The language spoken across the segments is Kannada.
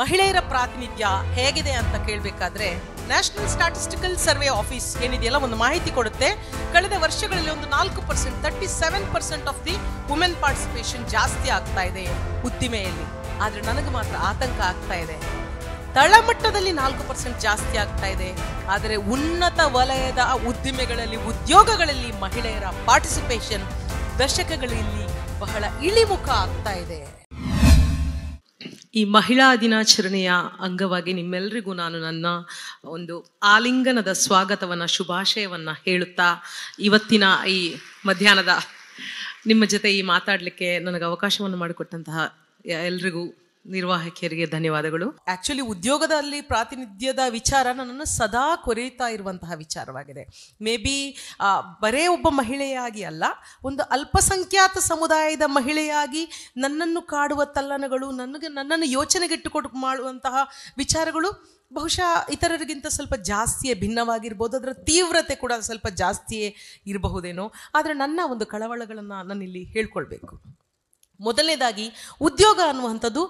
ಮಹಿಳೆಯರ ಪ್ರಾತಿನಿಧ್ಯ ಹೇಗಿದೆ ಅಂತ ಕೇಳಬೇಕಾದ್ರೆ ನ್ಯಾಷನಲ್ ಸ್ಟಾಟಿಸ್ಟಿಕಲ್ ಸರ್ವೆ ಆಫೀಸ್ ಏನಿದೆಯಲ್ಲ ಒಂದು ಮಾಹಿತಿ ಕೊಡುತ್ತೆ ಕಳೆದ ವರ್ಷಗಳಲ್ಲಿ ಒಂದು ನಾಲ್ಕು percent thirty seven percent of the women participation ಜಾಸ್ತಿ ಆಗ್ತಾ ಇದೆ ಉದ್ದಿಮೆಯಲ್ಲಿ ಆದರೆ ನನಗೆ ಮಾತ್ರ ಆತಂಕ ಆಗ್ತಾ ಇದೆ ತಳಮಟ್ಟದಲ್ಲಿ ನಾಲ್ಕು ಪರ್ಸೆಂಟ್ ಜಾಸ್ತಿ ಆಗ್ತಾ ಇದೆ ಆದರೆ ಉನ್ನತ ವಲಯದ ಉದ್ದಿಮೆಗಳಲ್ಲಿ ಉದ್ಯೋಗಗಳಲ್ಲಿ ಮಹಿಳೆಯರ ಪಾರ್ಟಿಸಿಪೇಷನ್ ದಶಕಗಳಲ್ಲಿ ಬಹಳ ಇಳಿಮುಖ ಆಗ್ತಾ ಇದೆ ಈ ಮಹಿಳಾ ದಿನಾಚರಣೆಯ ಅಂಗವಾಗಿ ನಿಮ್ಮೆಲ್ಲರಿಗೂ ನಾನು ನನ್ನ ಒಂದು ಆಲಿಂಗನದ ಸ್ವಾಗತವನ್ನು ಶುಭಾಶಯವನ್ನು ಹೇಳುತ್ತಾ ಇವತ್ತಿನ ಈ ಮಧ್ಯಾಹ್ನದ ನಿಮ್ಮ ಜೊತೆ ಈ ಮಾತಾಡಲಿಕ್ಕೆ ನನಗೆ ಅವಕಾಶವನ್ನು ಮಾಡಿಕೊಟ್ಟಂತಹ ಎಲ್ರಿಗೂ ನಿರ್ವಾಹಕಿಯರಿಗೆ ಧನ್ಯವಾದಗಳು ಆಕ್ಚುಲಿ ಉದ್ಯೋಗದಲ್ಲಿ ಪ್ರಾತಿನಿಧ್ಯದ ವಿಚಾರ ನನ್ನನ್ನು ಸದಾ ಕೊರೀತಾ ಇರುವಂತಹ ವಿಚಾರವಾಗಿದೆ ಮೇ ಬಿ ಬರೇ ಒಬ್ಬ ಮಹಿಳೆಯಾಗಿ ಅಲ್ಲ ಒಂದು ಅಲ್ಪಸಂಖ್ಯಾತ ಸಮುದಾಯದ ಮಹಿಳೆಯಾಗಿ ನನ್ನನ್ನು ಕಾಡುವ ತಲ್ಲಣಗಳು ನನಗೆ ನನ್ನನ್ನು ಯೋಚನೆಗೆಟ್ಟುಕೊಟ್ಟು ಮಾಡುವಂತಹ ವಿಚಾರಗಳು ಬಹುಶಃ ಇತರರಿಗಿಂತ ಸ್ವಲ್ಪ ಜಾಸ್ತಿಯೇ ಭಿನ್ನವಾಗಿರ್ಬೋದು ಅದರ ತೀವ್ರತೆ ಕೂಡ ಸ್ವಲ್ಪ ಜಾಸ್ತಿಯೇ ಇರಬಹುದೇನೋ ಆದರೆ ನನ್ನ ಒಂದು ಕಳವಳಗಳನ್ನು ನಾನಿಲ್ಲಿ ಹೇಳ್ಕೊಳ್ಬೇಕು ಮೊದಲನೇದಾಗಿ ಉದ್ಯೋಗ ಅನ್ನುವಂಥದ್ದು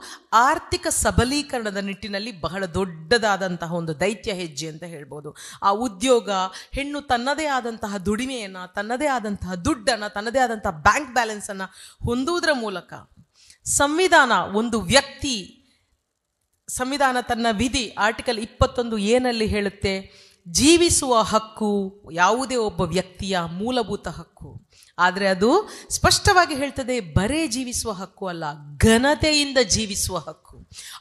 ಆರ್ಥಿಕ ಸಬಲೀಕರಣದ ನಿಟ್ಟಿನಲ್ಲಿ ಬಹಳ ದೊಡ್ಡದಾದಂತಹ ಒಂದು ದೈತ್ಯ ಹೆಜ್ಜೆ ಅಂತ ಹೇಳ್ಬೋದು ಆ ಉದ್ಯೋಗ ಹೆಣ್ಣು ತನ್ನದೇ ಆದಂತಹ ದುಡಿಮೆಯನ್ನು ತನ್ನದೇ ಆದಂತಹ ದುಡ್ಡನ್ನು ತನ್ನದೇ ಆದಂತಹ ಬ್ಯಾಂಕ್ ಬ್ಯಾಲೆನ್ಸನ್ನು ಹೊಂದುವುದರ ಮೂಲಕ ಸಂವಿಧಾನ ಒಂದು ವ್ಯಕ್ತಿ ಸಂವಿಧಾನ ತನ್ನ ವಿಧಿ ಆರ್ಟಿಕಲ್ ಇಪ್ಪತ್ತೊಂದು ಏನಲ್ಲಿ ಹೇಳುತ್ತೆ ಜೀವಿಸುವ ಹಕ್ಕು ಯಾವುದೇ ಒಬ್ಬ ವ್ಯಕ್ತಿಯ ಮೂಲಭೂತ ಹಕ್ಕು ಆದರೆ ಅದು ಸ್ಪಷ್ಟವಾಗಿ ಹೇಳ್ತದೆ ಬರೇ ಜೀವಿಸುವ ಹಕ್ಕು ಅಲ್ಲ ಘನತೆಯಿಂದ ಜೀವಿಸುವ ಹಕ್ಕು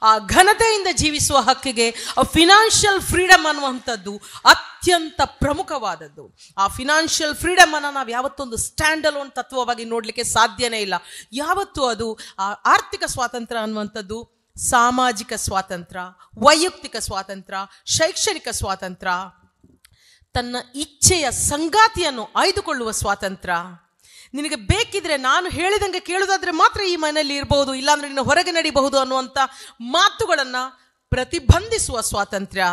ಆ ಘನತೆಯಿಂದ ಜೀವಿಸುವ ಹಕ್ಕಿಗೆ ಫಿನಾನ್ಷಿಯಲ್ ಫ್ರೀಡಮ್ ಅನ್ನುವಂಥದ್ದು ಅತ್ಯಂತ ಪ್ರಮುಖವಾದದ್ದು ಆ ಫಿನಾನ್ಷಿಯಲ್ ಫ್ರೀಡಮ್ ಅನ್ನು ನಾವು ಯಾವತ್ತೊಂದು ಸ್ಟ್ಯಾಂಡಲ್ ಅಲೋನ್ ತತ್ವವಾಗಿ ನೋಡಲಿಕ್ಕೆ ಸಾಧ್ಯನೇ ಇಲ್ಲ ಯಾವತ್ತೂ ಅದು ಆರ್ಥಿಕ ಸ್ವಾತಂತ್ರ್ಯ ಅನ್ನುವಂಥದ್ದು ಸಾಮಾಜಿಕ ಸ್ವಾತಂತ್ರ್ಯ ವೈಯಕ್ತಿಕ ಸ್ವಾತಂತ್ರ್ಯ ಶೈಕ್ಷಣಿಕ ಸ್ವಾತಂತ್ರ್ಯ ತನ್ನ ಇಚ್ಛೆಯ ಸಂಗಾತಿಯನ್ನು ಆಯ್ದುಕೊಳ್ಳುವ ಸ್ವಾತಂತ್ರ್ಯ ನಿನಗೆ ಬೇಕಿದ್ರೆ ನಾನು ಹೇಳಿದಂಗೆ ಕೇಳೋದಾದ್ರೆ ಮಾತ್ರ ಈ ಮನೆಯಲ್ಲಿ ಇರಬಹುದು ಇಲ್ಲಾಂದ್ರೆ ನೀನು ಹೊರಗೆ ನಡಿಬಹುದು ಅನ್ನುವಂಥ ಮಾತುಗಳನ್ನು ಪ್ರತಿಬಂಧಿಸುವ ಸ್ವಾತಂತ್ರ್ಯ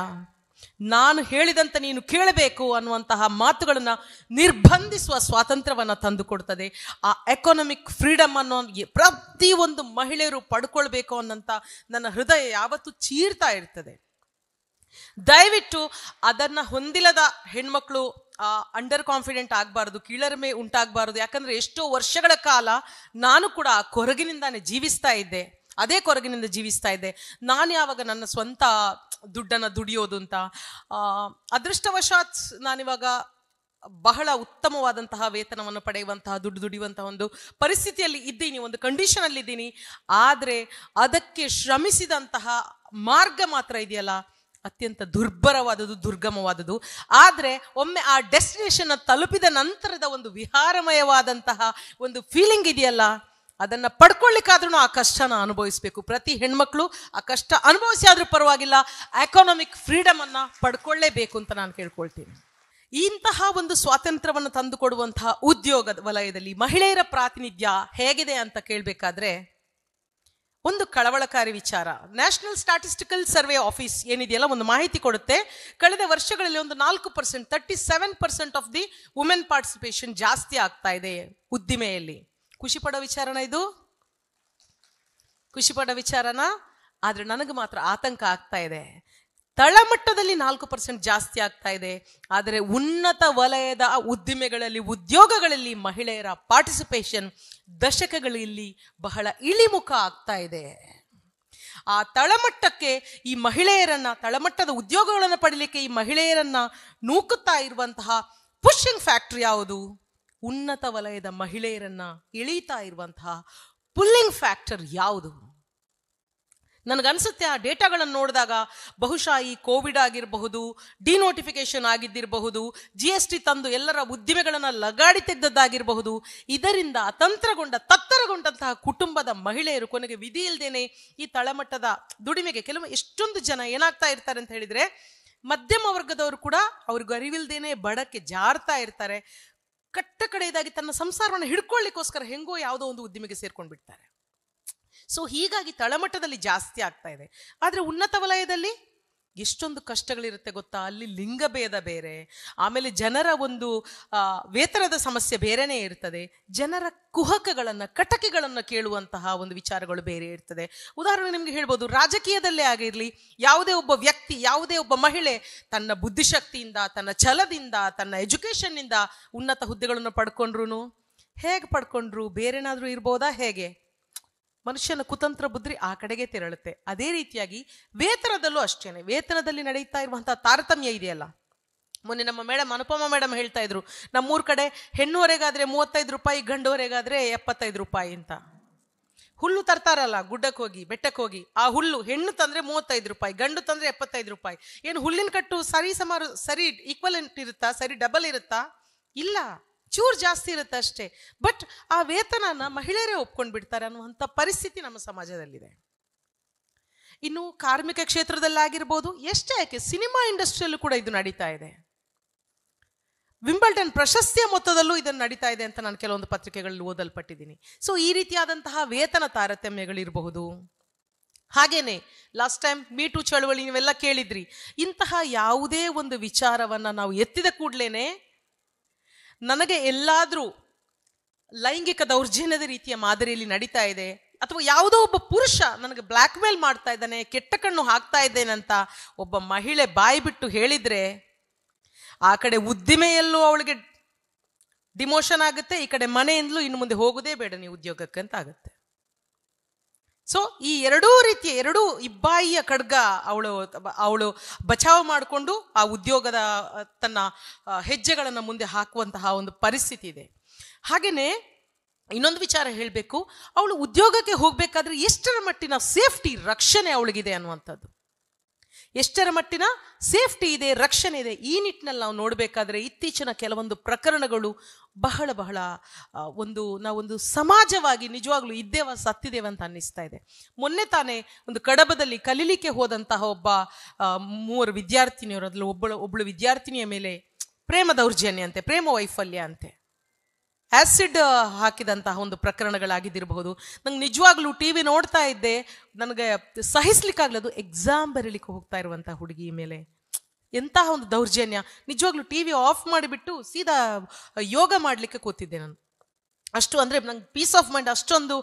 ನಾನು ಹೇಳಿದಂತ ನೀನು ಕೇಳಬೇಕು ಅನ್ನುವಂತಹ ಮಾತುಗಳನ್ನು ನಿರ್ಬಂಧಿಸುವ ಸ್ವಾತಂತ್ರ್ಯವನ್ನು ತಂದುಕೊಡ್ತದೆ ಆ ಎಕನಾಮಿಕ್ ಫ್ರೀಡಮ್ ಅನ್ನೋ ಪ್ರತಿಯೊಂದು ಮಹಿಳೆಯರು ಪಡ್ಕೊಳ್ಬೇಕು ಅನ್ನೋಂಥ ನನ್ನ ಹೃದಯ ಯಾವತ್ತೂ ಚೀರ್ತಾ ಇರ್ತದೆ ದಯವಿಟ್ಟು ಅದನ್ನ ಹೊಂದಿಲ್ಲದ ಹೆಣ್ಮಕ್ಳು ಅಂಡರ್ ಕಾನ್ಫಿಡೆಂಟ್ ಆಗಬಾರ್ದು ಕೀಳರಿಮೆ ಉಂಟಾಗಬಾರ್ದು ಯಾಕಂದ್ರೆ ಎಷ್ಟೋ ವರ್ಷಗಳ ಕಾಲ ನಾನು ಕೂಡ ಆ ಕೊರಗಿನಿಂದಾನೆ ಜೀವಿಸ್ತಾ ಇದ್ದೆ ಅದೇ ಕೊರಗಿನಿಂದ ಜೀವಿಸ್ತಾ ಇದ್ದೆ ನಾನು ಯಾವಾಗ ನನ್ನ ಸ್ವಂತ ದುಡ್ಡನ್ನು ದುಡಿಯೋದು ಅಂತ ಅದೃಷ್ಟವಶಾತ್ ನಾನಿವಾಗ ಬಹಳ ಉತ್ತಮವಾದಂತಹ ವೇತನವನ್ನು ಪಡೆಯುವಂತಹ ದುಡ್ಡು ದುಡಿಯುವಂತಹ ಒಂದು ಪರಿಸ್ಥಿತಿಯಲ್ಲಿ ಇದ್ದೀನಿ ಒಂದು ಕಂಡೀಷನಲ್ಲಿ ಇದ್ದೀನಿ ಆದರೆ ಅದಕ್ಕೆ ಶ್ರಮಿಸಿದಂತಹ ಮಾರ್ಗ ಮಾತ್ರ ಇದೆಯಲ್ಲ ಅತ್ಯಂತ ದುರ್ಬರವಾದದ್ದು ದುರ್ಗಮವಾದದ್ದು ಆದರೆ ಒಮ್ಮೆ ಆ ಡೆಸ್ಟಿನೇಷನ್ನ ತಲುಪಿದ ನಂತರದ ಒಂದು ವಿಹಾರಮಯವಾದಂತಹ ಒಂದು ಫೀಲಿಂಗ್ ಇದೆಯಲ್ಲ ಅದನ್ನು ಪಡ್ಕೊಳ್ಳಿಕ್ಕಾದ್ರೂ ಆ ಕಷ್ಟನ ಅನುಭವಿಸಬೇಕು ಪ್ರತಿ ಹೆಣ್ಮಕ್ಳು ಆ ಕಷ್ಟ ಅನುಭವಿಸಿ ಆದರೂ ಪರವಾಗಿಲ್ಲ ಎಕನಾಮಿಕ್ ಫ್ರೀಡಮನ್ನು ಪಡ್ಕೊಳ್ಳೇಬೇಕು ಅಂತ ನಾನು ಕೇಳ್ಕೊಳ್ತೀನಿ ಇಂತಹ ಒಂದು ಸ್ವಾತಂತ್ರ್ಯವನ್ನು ತಂದುಕೊಡುವಂತಹ ಉದ್ಯೋಗ ವಲಯದಲ್ಲಿ ಮಹಿಳೆಯರ ಪ್ರಾತಿನಿಧ್ಯ ಹೇಗಿದೆ ಅಂತ ಕೇಳಬೇಕಾದ್ರೆ ಒಂದು ಕಳವಳಕಾರಿ ವಿಚಾರ ನ್ಯಾಷನಲ್ ಸ್ಟಾಟಿಸ್ಟಿಕಲ್ ಸರ್ವೆ ಆಫೀಸ್ ಏನಿದೆಯಲ್ಲ ಒಂದು ಮಾಹಿತಿ ಕೊಡುತ್ತೆ ಕಳೆದ ವರ್ಷಗಳಲ್ಲಿ ಒಂದು ನಾಲ್ಕು percent thirty seven percent of the women participation ಜಾಸ್ತಿ ಆಗ್ತಾ ಇದೆ ಉದ್ದಿಮೆಯಲ್ಲಿ ಖುಷಿ ಪಡೋ ವಿಚಾರನ ಇದು ಖುಷಿ ಪಡೋ ವಿಚಾರನ ಆದರೆ ನನಗೆ ಮಾತ್ರ ಆತಂಕ ಆಗ್ತಾ ಇದೆ ತಳಮಟ್ಟದಲ್ಲಿ ನಾಲ್ಕು ಪರ್ಸೆಂಟ್ ಜಾಸ್ತಿ ಆಗ್ತಾ ಇದೆ ಆದರೆ ಉನ್ನತ ವಲಯದ ಉದ್ದಿಮೆಗಳಲ್ಲಿ ಉದ್ಯೋಗಗಳಲ್ಲಿ ಮಹಿಳೆಯರ ಪಾರ್ಟಿಸಿಪೇಷನ್ ದಶಕಗಳಲ್ಲಿ ಬಹಳ ಇಳಿಮುಖ ಆಗ್ತಾ ಇದೆ ಆ ತಳಮಟ್ಟಕ್ಕೆ ಈ ಮಹಿಳೆಯರನ್ನ ತಳಮಟ್ಟದ ಉದ್ಯೋಗಗಳನ್ನು ಪಡೀಲಿಕ್ಕೆ ಈ ಮಹಿಳೆಯರನ್ನ ನೂಕುತ್ತಾ ಇರುವಂತಹ ಪುಷಿಂಗ್ ಫ್ಯಾಕ್ಟ್ರಿ ಯಾವುದು ಉನ್ನತ ವಲಯದ ಮಹಿಳೆಯರನ್ನ ಇಳೀತಾ ಇರುವಂತಹ ಪುಲ್ಲಿಂಗ್ ಫ್ಯಾಕ್ಟರ್ ಯಾವುದು ನನಗನ್ಸುತ್ತೆ ಆ ಡೇಟಾಗಳನ್ನು ನೋಡಿದಾಗ ಬಹುಶಃ ಈ ಕೋವಿಡ್ ಆಗಿರಬಹುದು ಡಿನೋಟಿಫಿಕೇಶನ್ ಆಗಿದ್ದಿರಬಹುದು ಜಿ ಎಸ್ ಟಿ ತಂದು ಎಲ್ಲರ ಉದ್ದಿಮೆಗಳನ್ನು ಲಗಾಡಿ ತೆಗೆದದ್ದಾಗಿರಬಹುದು ಇದರಿಂದ ಅತಂತ್ರಗೊಂಡ ತತ್ತರಗೊಂಡಂತಹ ಕುಟುಂಬದ ಮಹಿಳೆಯರು ಕೊನೆಗೆ ವಿಧಿ ಇಲ್ಲದೇನೆ ಈ ತಳಮಟ್ಟದ ದುಡಿಮೆಗೆ ಕೆಲವು ಎಷ್ಟೊಂದು ಜನ ಏನಾಗ್ತಾ ಇರ್ತಾರೆ ಅಂತ ಹೇಳಿದರೆ ಮಧ್ಯಮ ವರ್ಗದವರು ಕೂಡ ಅವ್ರಿಗೆ ಅರಿವಿಲ್ದೇನೆ ಬಡಕ್ಕೆ ಜಾರ್ತಾ ಇರ್ತಾರೆ ಕಟ್ಟ ಕಡೆಯದಾಗಿ ತನ್ನ ಸಂಸಾರವನ್ನು ಹಿಡ್ಕೊಳ್ಳಿಕ್ಕೋಸ್ಕರ ಹೆಂಗೋ ಯಾವುದೋ ಒಂದು ಉದ್ದಿಮೆಗೆ ಸೇರ್ಕೊಂಡು ಬಿಡ್ತಾರೆ ಸೊ ಹೀಗಾಗಿ ತಳಮಟ್ಟದಲ್ಲಿ ಜಾಸ್ತಿ ಆಗ್ತಾ ಇದೆ ಆದರೆ ಉನ್ನತ ವಲಯದಲ್ಲಿ ಎಷ್ಟೊಂದು ಕಷ್ಟಗಳಿರುತ್ತೆ ಗೊತ್ತಾ ಅಲ್ಲಿ ಲಿಂಗಭೇದ ಬೇರೆ ಆಮೇಲೆ ಜನರ ಒಂದು ವೇತನದ ಸಮಸ್ಯೆ ಬೇರೆನೇ ಇರ್ತದೆ ಜನರ ಕುಹಕಗಳನ್ನು ಕಟಕಿಗಳನ್ನು ಕೇಳುವಂತಹ ಒಂದು ವಿಚಾರಗಳು ಬೇರೆ ಇರ್ತದೆ ಉದಾಹರಣೆ ನಿಮಗೆ ಹೇಳ್ಬೋದು ರಾಜಕೀಯದಲ್ಲೇ ಆಗಿರಲಿ ಯಾವುದೇ ಒಬ್ಬ ವ್ಯಕ್ತಿ ಯಾವುದೇ ಒಬ್ಬ ಮಹಿಳೆ ತನ್ನ ಬುದ್ಧಿಶಕ್ತಿಯಿಂದ ತನ್ನ ಛಲದಿಂದ ತನ್ನ ಎಜುಕೇಷನ್ನಿಂದ ಉನ್ನತ ಹುದ್ದೆಗಳನ್ನು ಪಡ್ಕೊಂಡ್ರು ಹೇಗೆ ಪಡ್ಕೊಂಡ್ರು ಬೇರೆನಾದರೂ ಇರ್ಬೋದಾ ಹೇಗೆ ಮನುಷ್ಯನ ಕುತಂತ್ರ ಬುದ್ಧಿ ಆ ಕಡೆಗೆ ತೆರಳುತ್ತೆ ಅದೇ ರೀತಿಯಾಗಿ ವೇತನದಲ್ಲೂ ಅಷ್ಟೇನೆ ವೇತನದಲ್ಲಿ ನಡೀತಾ ಇರುವಂತಹ ತಾರತಮ್ಯ ಇದೆಯಲ್ಲ ಮೊನ್ನೆ ನಮ್ಮ ಮೇಡಮ್ ಅನುಪಮ ಮೇಡಮ್ ಹೇಳ್ತಾ ಇದ್ರು ನಮ್ಮೂರ ಕಡೆ ಹೆಣ್ಣುವರೆಗಾದ್ರೆ ಮೂವತ್ತೈದು ರೂಪಾಯಿ ಗಂಡುವರೆಗಾದ್ರೆ ಎಪ್ಪತ್ತೈದು ರೂಪಾಯಿ ಅಂತ ಹುಲ್ಲು ತರ್ತಾರಲ್ಲ ಗುಡ್ಡಕ್ಕೆ ಹೋಗಿ ಬೆಟ್ಟಕ್ಕೆ ಹೋಗಿ ಆ ಹುಲ್ಲು ಹೆಣ್ಣು ತಂದ್ರೆ ಮೂವತ್ತೈದು ರೂಪಾಯಿ ಗಂಡು ತಂದ್ರೆ ಎಪ್ಪತ್ತೈದು ರೂಪಾಯಿ ಏನು ಹುಲ್ಲಿನ ಕಟ್ಟು ಸರಿ ಸಮಾರು ಸರಿ ಈಕ್ವಲ್ ಇರುತ್ತಾ ಸರಿ ಡಬಲ್ ಇರುತ್ತಾ ಇಲ್ಲ ಚೂರು ಜಾಸ್ತಿ ಇರುತ್ತೆ ಅಷ್ಟೇ ಬಟ್ ಆ ವೇತನನ ಮಹಿಳೆಯರೇ ಒಪ್ಕೊಂಡು ಬಿಡ್ತಾರೆ ಅನ್ನುವಂಥ ಪರಿಸ್ಥಿತಿ ನಮ್ಮ ಸಮಾಜದಲ್ಲಿದೆ ಇನ್ನು ಕಾರ್ಮಿಕ ಕ್ಷೇತ್ರದಲ್ಲಾಗಿರ್ಬೋದು ಎಷ್ಟೇ ಯಾಕೆ ಸಿನಿಮಾ ಇಂಡಸ್ಟ್ರಿಯಲ್ಲೂ ಕೂಡ ಇದು ನಡೀತಾ ಇದೆ ವಿಂಬಲ್ಟನ್ ಪ್ರಶಸ್ತಿಯ ಮೊತ್ತದಲ್ಲೂ ಇದನ್ನು ನಡೀತಾ ಇದೆ ಅಂತ ನಾನು ಕೆಲವೊಂದು ಪತ್ರಿಕೆಗಳಲ್ಲಿ ಓದಲ್ಪಟ್ಟಿದ್ದೀನಿ ಸೊ ಈ ರೀತಿಯಾದಂತಹ ವೇತನ ತಾರತಮ್ಯಗಳಿರಬಹುದು ಹಾಗೇನೆ ಲಾಸ್ಟ್ ಟೈಮ್ ಮೀಟು ಚಳುವಳಿ ನೀವೆಲ್ಲ ಕೇಳಿದ್ರಿ ಇಂತಹ ಯಾವುದೇ ಒಂದು ವಿಚಾರವನ್ನು ನಾವು ಎತ್ತಿದ ಕೂಡಲೇ ನನಗೆ ಎಲ್ಲಾದರೂ ಲೈಂಗಿಕ ದೌರ್ಜನ್ಯದ ರೀತಿಯ ಮಾದರಿಯಲ್ಲಿ ನಡೀತಾ ಇದೆ ಅಥವಾ ಯಾವುದೋ ಒಬ್ಬ ಪುರುಷ ನನಗೆ ಬ್ಲ್ಯಾಕ್ ಮೇಲ್ ಮಾಡ್ತಾ ಇದ್ದಾನೆ ಕೆಟ್ಟ ಕಣ್ಣು ಹಾಕ್ತಾ ಇದ್ದೇನಂತ ಒಬ್ಬ ಮಹಿಳೆ ಬಾಯಿ ಬಿಟ್ಟು ಹೇಳಿದರೆ ಆ ಕಡೆ ಉದ್ದಿಮೆಯಲ್ಲೂ ಅವಳಿಗೆ ಡಿಮೋಷನ್ ಆಗುತ್ತೆ ಈ ಕಡೆ ಮನೆಯಿಂದಲೂ ಇನ್ನು ಮುಂದೆ ಹೋಗೋದೇ ಬೇಡ ನೀವು ಉದ್ಯೋಗಕ್ಕೆ ಅಂತ ಆಗುತ್ತೆ ಸೊ ಈ ಎರಡೂ ರೀತಿಯ ಎರಡೂ ಇಬ್ಬಾಯಿಯ ಖಡ್ಗ ಅವಳು ಅವಳು ಬಚಾವ್ ಮಾಡಿಕೊಂಡು ಆ ಉದ್ಯೋಗದ ತನ್ನ ಹೆಜ್ಜೆಗಳನ್ನು ಮುಂದೆ ಹಾಕುವಂತಹ ಒಂದು ಪರಿಸ್ಥಿತಿ ಇದೆ ಹಾಗೆಯೇ ಇನ್ನೊಂದು ವಿಚಾರ ಹೇಳಬೇಕು ಅವಳು ಉದ್ಯೋಗಕ್ಕೆ ಹೋಗಬೇಕಾದ್ರೆ ಎಷ್ಟರ ಮಟ್ಟಿನ ಸೇಫ್ಟಿ ರಕ್ಷಣೆ ಅವಳಿಗಿದೆ ಅನ್ನುವಂಥದ್ದು ಎಷ್ಟರ ಮಟ್ಟಿನ ಸೇಫ್ಟಿ ಇದೆ ರಕ್ಷಣೆ ಇದೆ ಈ ನಿಟ್ಟಿನಲ್ಲಿ ನಾವು ನೋಡಬೇಕಾದ್ರೆ ಇತ್ತೀಚಿನ ಕೆಲವೊಂದು ಪ್ರಕರಣಗಳು ಬಹಳ ಬಹಳ ಒಂದು ನಾವೊಂದು ಸಮಾಜವಾಗಿ ನಿಜವಾಗ್ಲೂ ಇದ್ದೇವ ಸತ್ತಿದ್ದೇವೆ ಅಂತ ಅನ್ನಿಸ್ತಾ ಇದೆ ಮೊನ್ನೆ ತಾನೇ ಒಂದು ಕಡಬದಲ್ಲಿ ಕಲೀಲಿಕ್ಕೆ ಹೋದಂತಹ ಒಬ್ಬ ಮೂವರು ವಿದ್ಯಾರ್ಥಿನಿಯವರು ಅದ್ರಲ್ಲಿ ಒಬ್ಬಳು ಒಬ್ಬಳು ವಿದ್ಯಾರ್ಥಿನಿಯ ಮೇಲೆ ಪ್ರೇಮ ದೌರ್ಜನ್ಯ ಅಂತೆ ಪ್ರೇಮ ವೈಫಲ್ಯ ಅಂತೆ ಆ್ಯಸಿಡ್ ಹಾಕಿದಂತಹ ಒಂದು ಪ್ರಕರಣಗಳಾಗಿದ್ದಿರಬಹುದು ನಂಗೆ ನಿಜವಾಗ್ಲೂ ಟಿ ವಿ ನೋಡ್ತಾ ಇದ್ದೆ ನನಗೆ ಅದು ಎಕ್ಸಾಮ್ ಬರೀಲಿಕ್ಕೆ ಹೋಗ್ತಾ ಇರುವಂಥ ಹುಡುಗಿ ಮೇಲೆ ಎಂತಹ ಒಂದು ದೌರ್ಜನ್ಯ ನಿಜವಾಗ್ಲೂ ಟಿ ವಿ ಆಫ್ ಮಾಡಿಬಿಟ್ಟು ಸೀದಾ ಯೋಗ ಮಾಡಲಿಕ್ಕೆ ಕೂತಿದ್ದೆ ನಾನು ಅಷ್ಟು ಅಂದರೆ ನಂಗೆ ಪೀಸ್ ಆಫ್ ಮೈಂಡ್ ಅಷ್ಟೊಂದು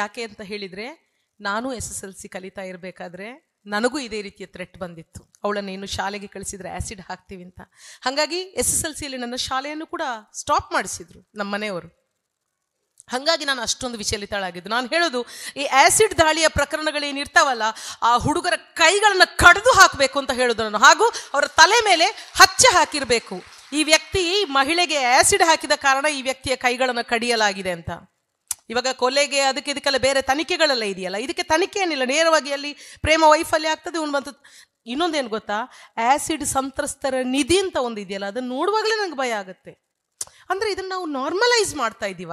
ಯಾಕೆ ಅಂತ ಹೇಳಿದರೆ ನಾನು ಎಸ್ ಎಸ್ ಎಲ್ ಸಿ ಕಲಿತಾ ಇರಬೇಕಾದ್ರೆ ನನಗೂ ಇದೇ ರೀತಿಯ ಥ್ರೆಟ್ ಬಂದಿತ್ತು ಅವಳನ್ನು ಇನ್ನು ಶಾಲೆಗೆ ಕಳಿಸಿದ್ರೆ ಆ್ಯಸಿಡ್ ಹಾಕ್ತೀವಿ ಅಂತ ಹಾಗಾಗಿ ಎಸ್ ಎಸ್ ಎಲ್ ಸಿಯಲ್ಲಿ ನನ್ನ ಶಾಲೆಯನ್ನು ಕೂಡ ಸ್ಟಾಪ್ ಮಾಡಿಸಿದ್ರು ನಮ್ಮ ಮನೆಯವರು ಹಾಗಾಗಿ ನಾನು ಅಷ್ಟೊಂದು ವಿಚಲಿತಳಾಗಿದ್ದು ನಾನು ಹೇಳೋದು ಈ ಆ್ಯಸಿಡ್ ದಾಳಿಯ ಪ್ರಕರಣಗಳೇನಿರ್ತಾವಲ್ಲ ಆ ಹುಡುಗರ ಕೈಗಳನ್ನು ಕಡಿದು ಹಾಕಬೇಕು ಅಂತ ಹೇಳೋದು ನಾನು ಹಾಗೂ ಅವರ ತಲೆ ಮೇಲೆ ಹಚ್ಚ ಹಾಕಿರಬೇಕು ಈ ವ್ಯಕ್ತಿ ಮಹಿಳೆಗೆ ಆ್ಯಸಿಡ್ ಹಾಕಿದ ಕಾರಣ ಈ ವ್ಯಕ್ತಿಯ ಕೈಗಳನ್ನು ಕಡಿಯಲಾಗಿದೆ ಅಂತ ಇವಾಗ ಕೊಲೆಗೆ ಅದಕ್ಕೆ ಇದಕ್ಕೆಲ್ಲ ಬೇರೆ ತನಿಖೆಗಳೆಲ್ಲ ಇದೆಯಲ್ಲ ಇದಕ್ಕೆ ತನಿಖೆ ಏನಿಲ್ಲ ನೇರವಾಗಿ ಅಲ್ಲಿ ಪ್ರೇಮ ವೈಫಲ್ಯ ಆಗ್ತದೆ ಇವನು ಬಂತು ಇನ್ನೊಂದೇನು ಗೊತ್ತಾ ಆ್ಯಸಿಡ್ ಸಂತ್ರಸ್ತರ ನಿಧಿ ಅಂತ ಒಂದು ಇದೆಯಲ್ಲ ಅದನ್ನು ನೋಡುವಾಗಲೇ ನಂಗೆ ಭಯ ಆಗುತ್ತೆ ಅಂದರೆ ಇದನ್ನು ನಾವು ನಾರ್ಮಲೈಸ್ ಮಾಡ್ತಾ ಇದ್ದೀವ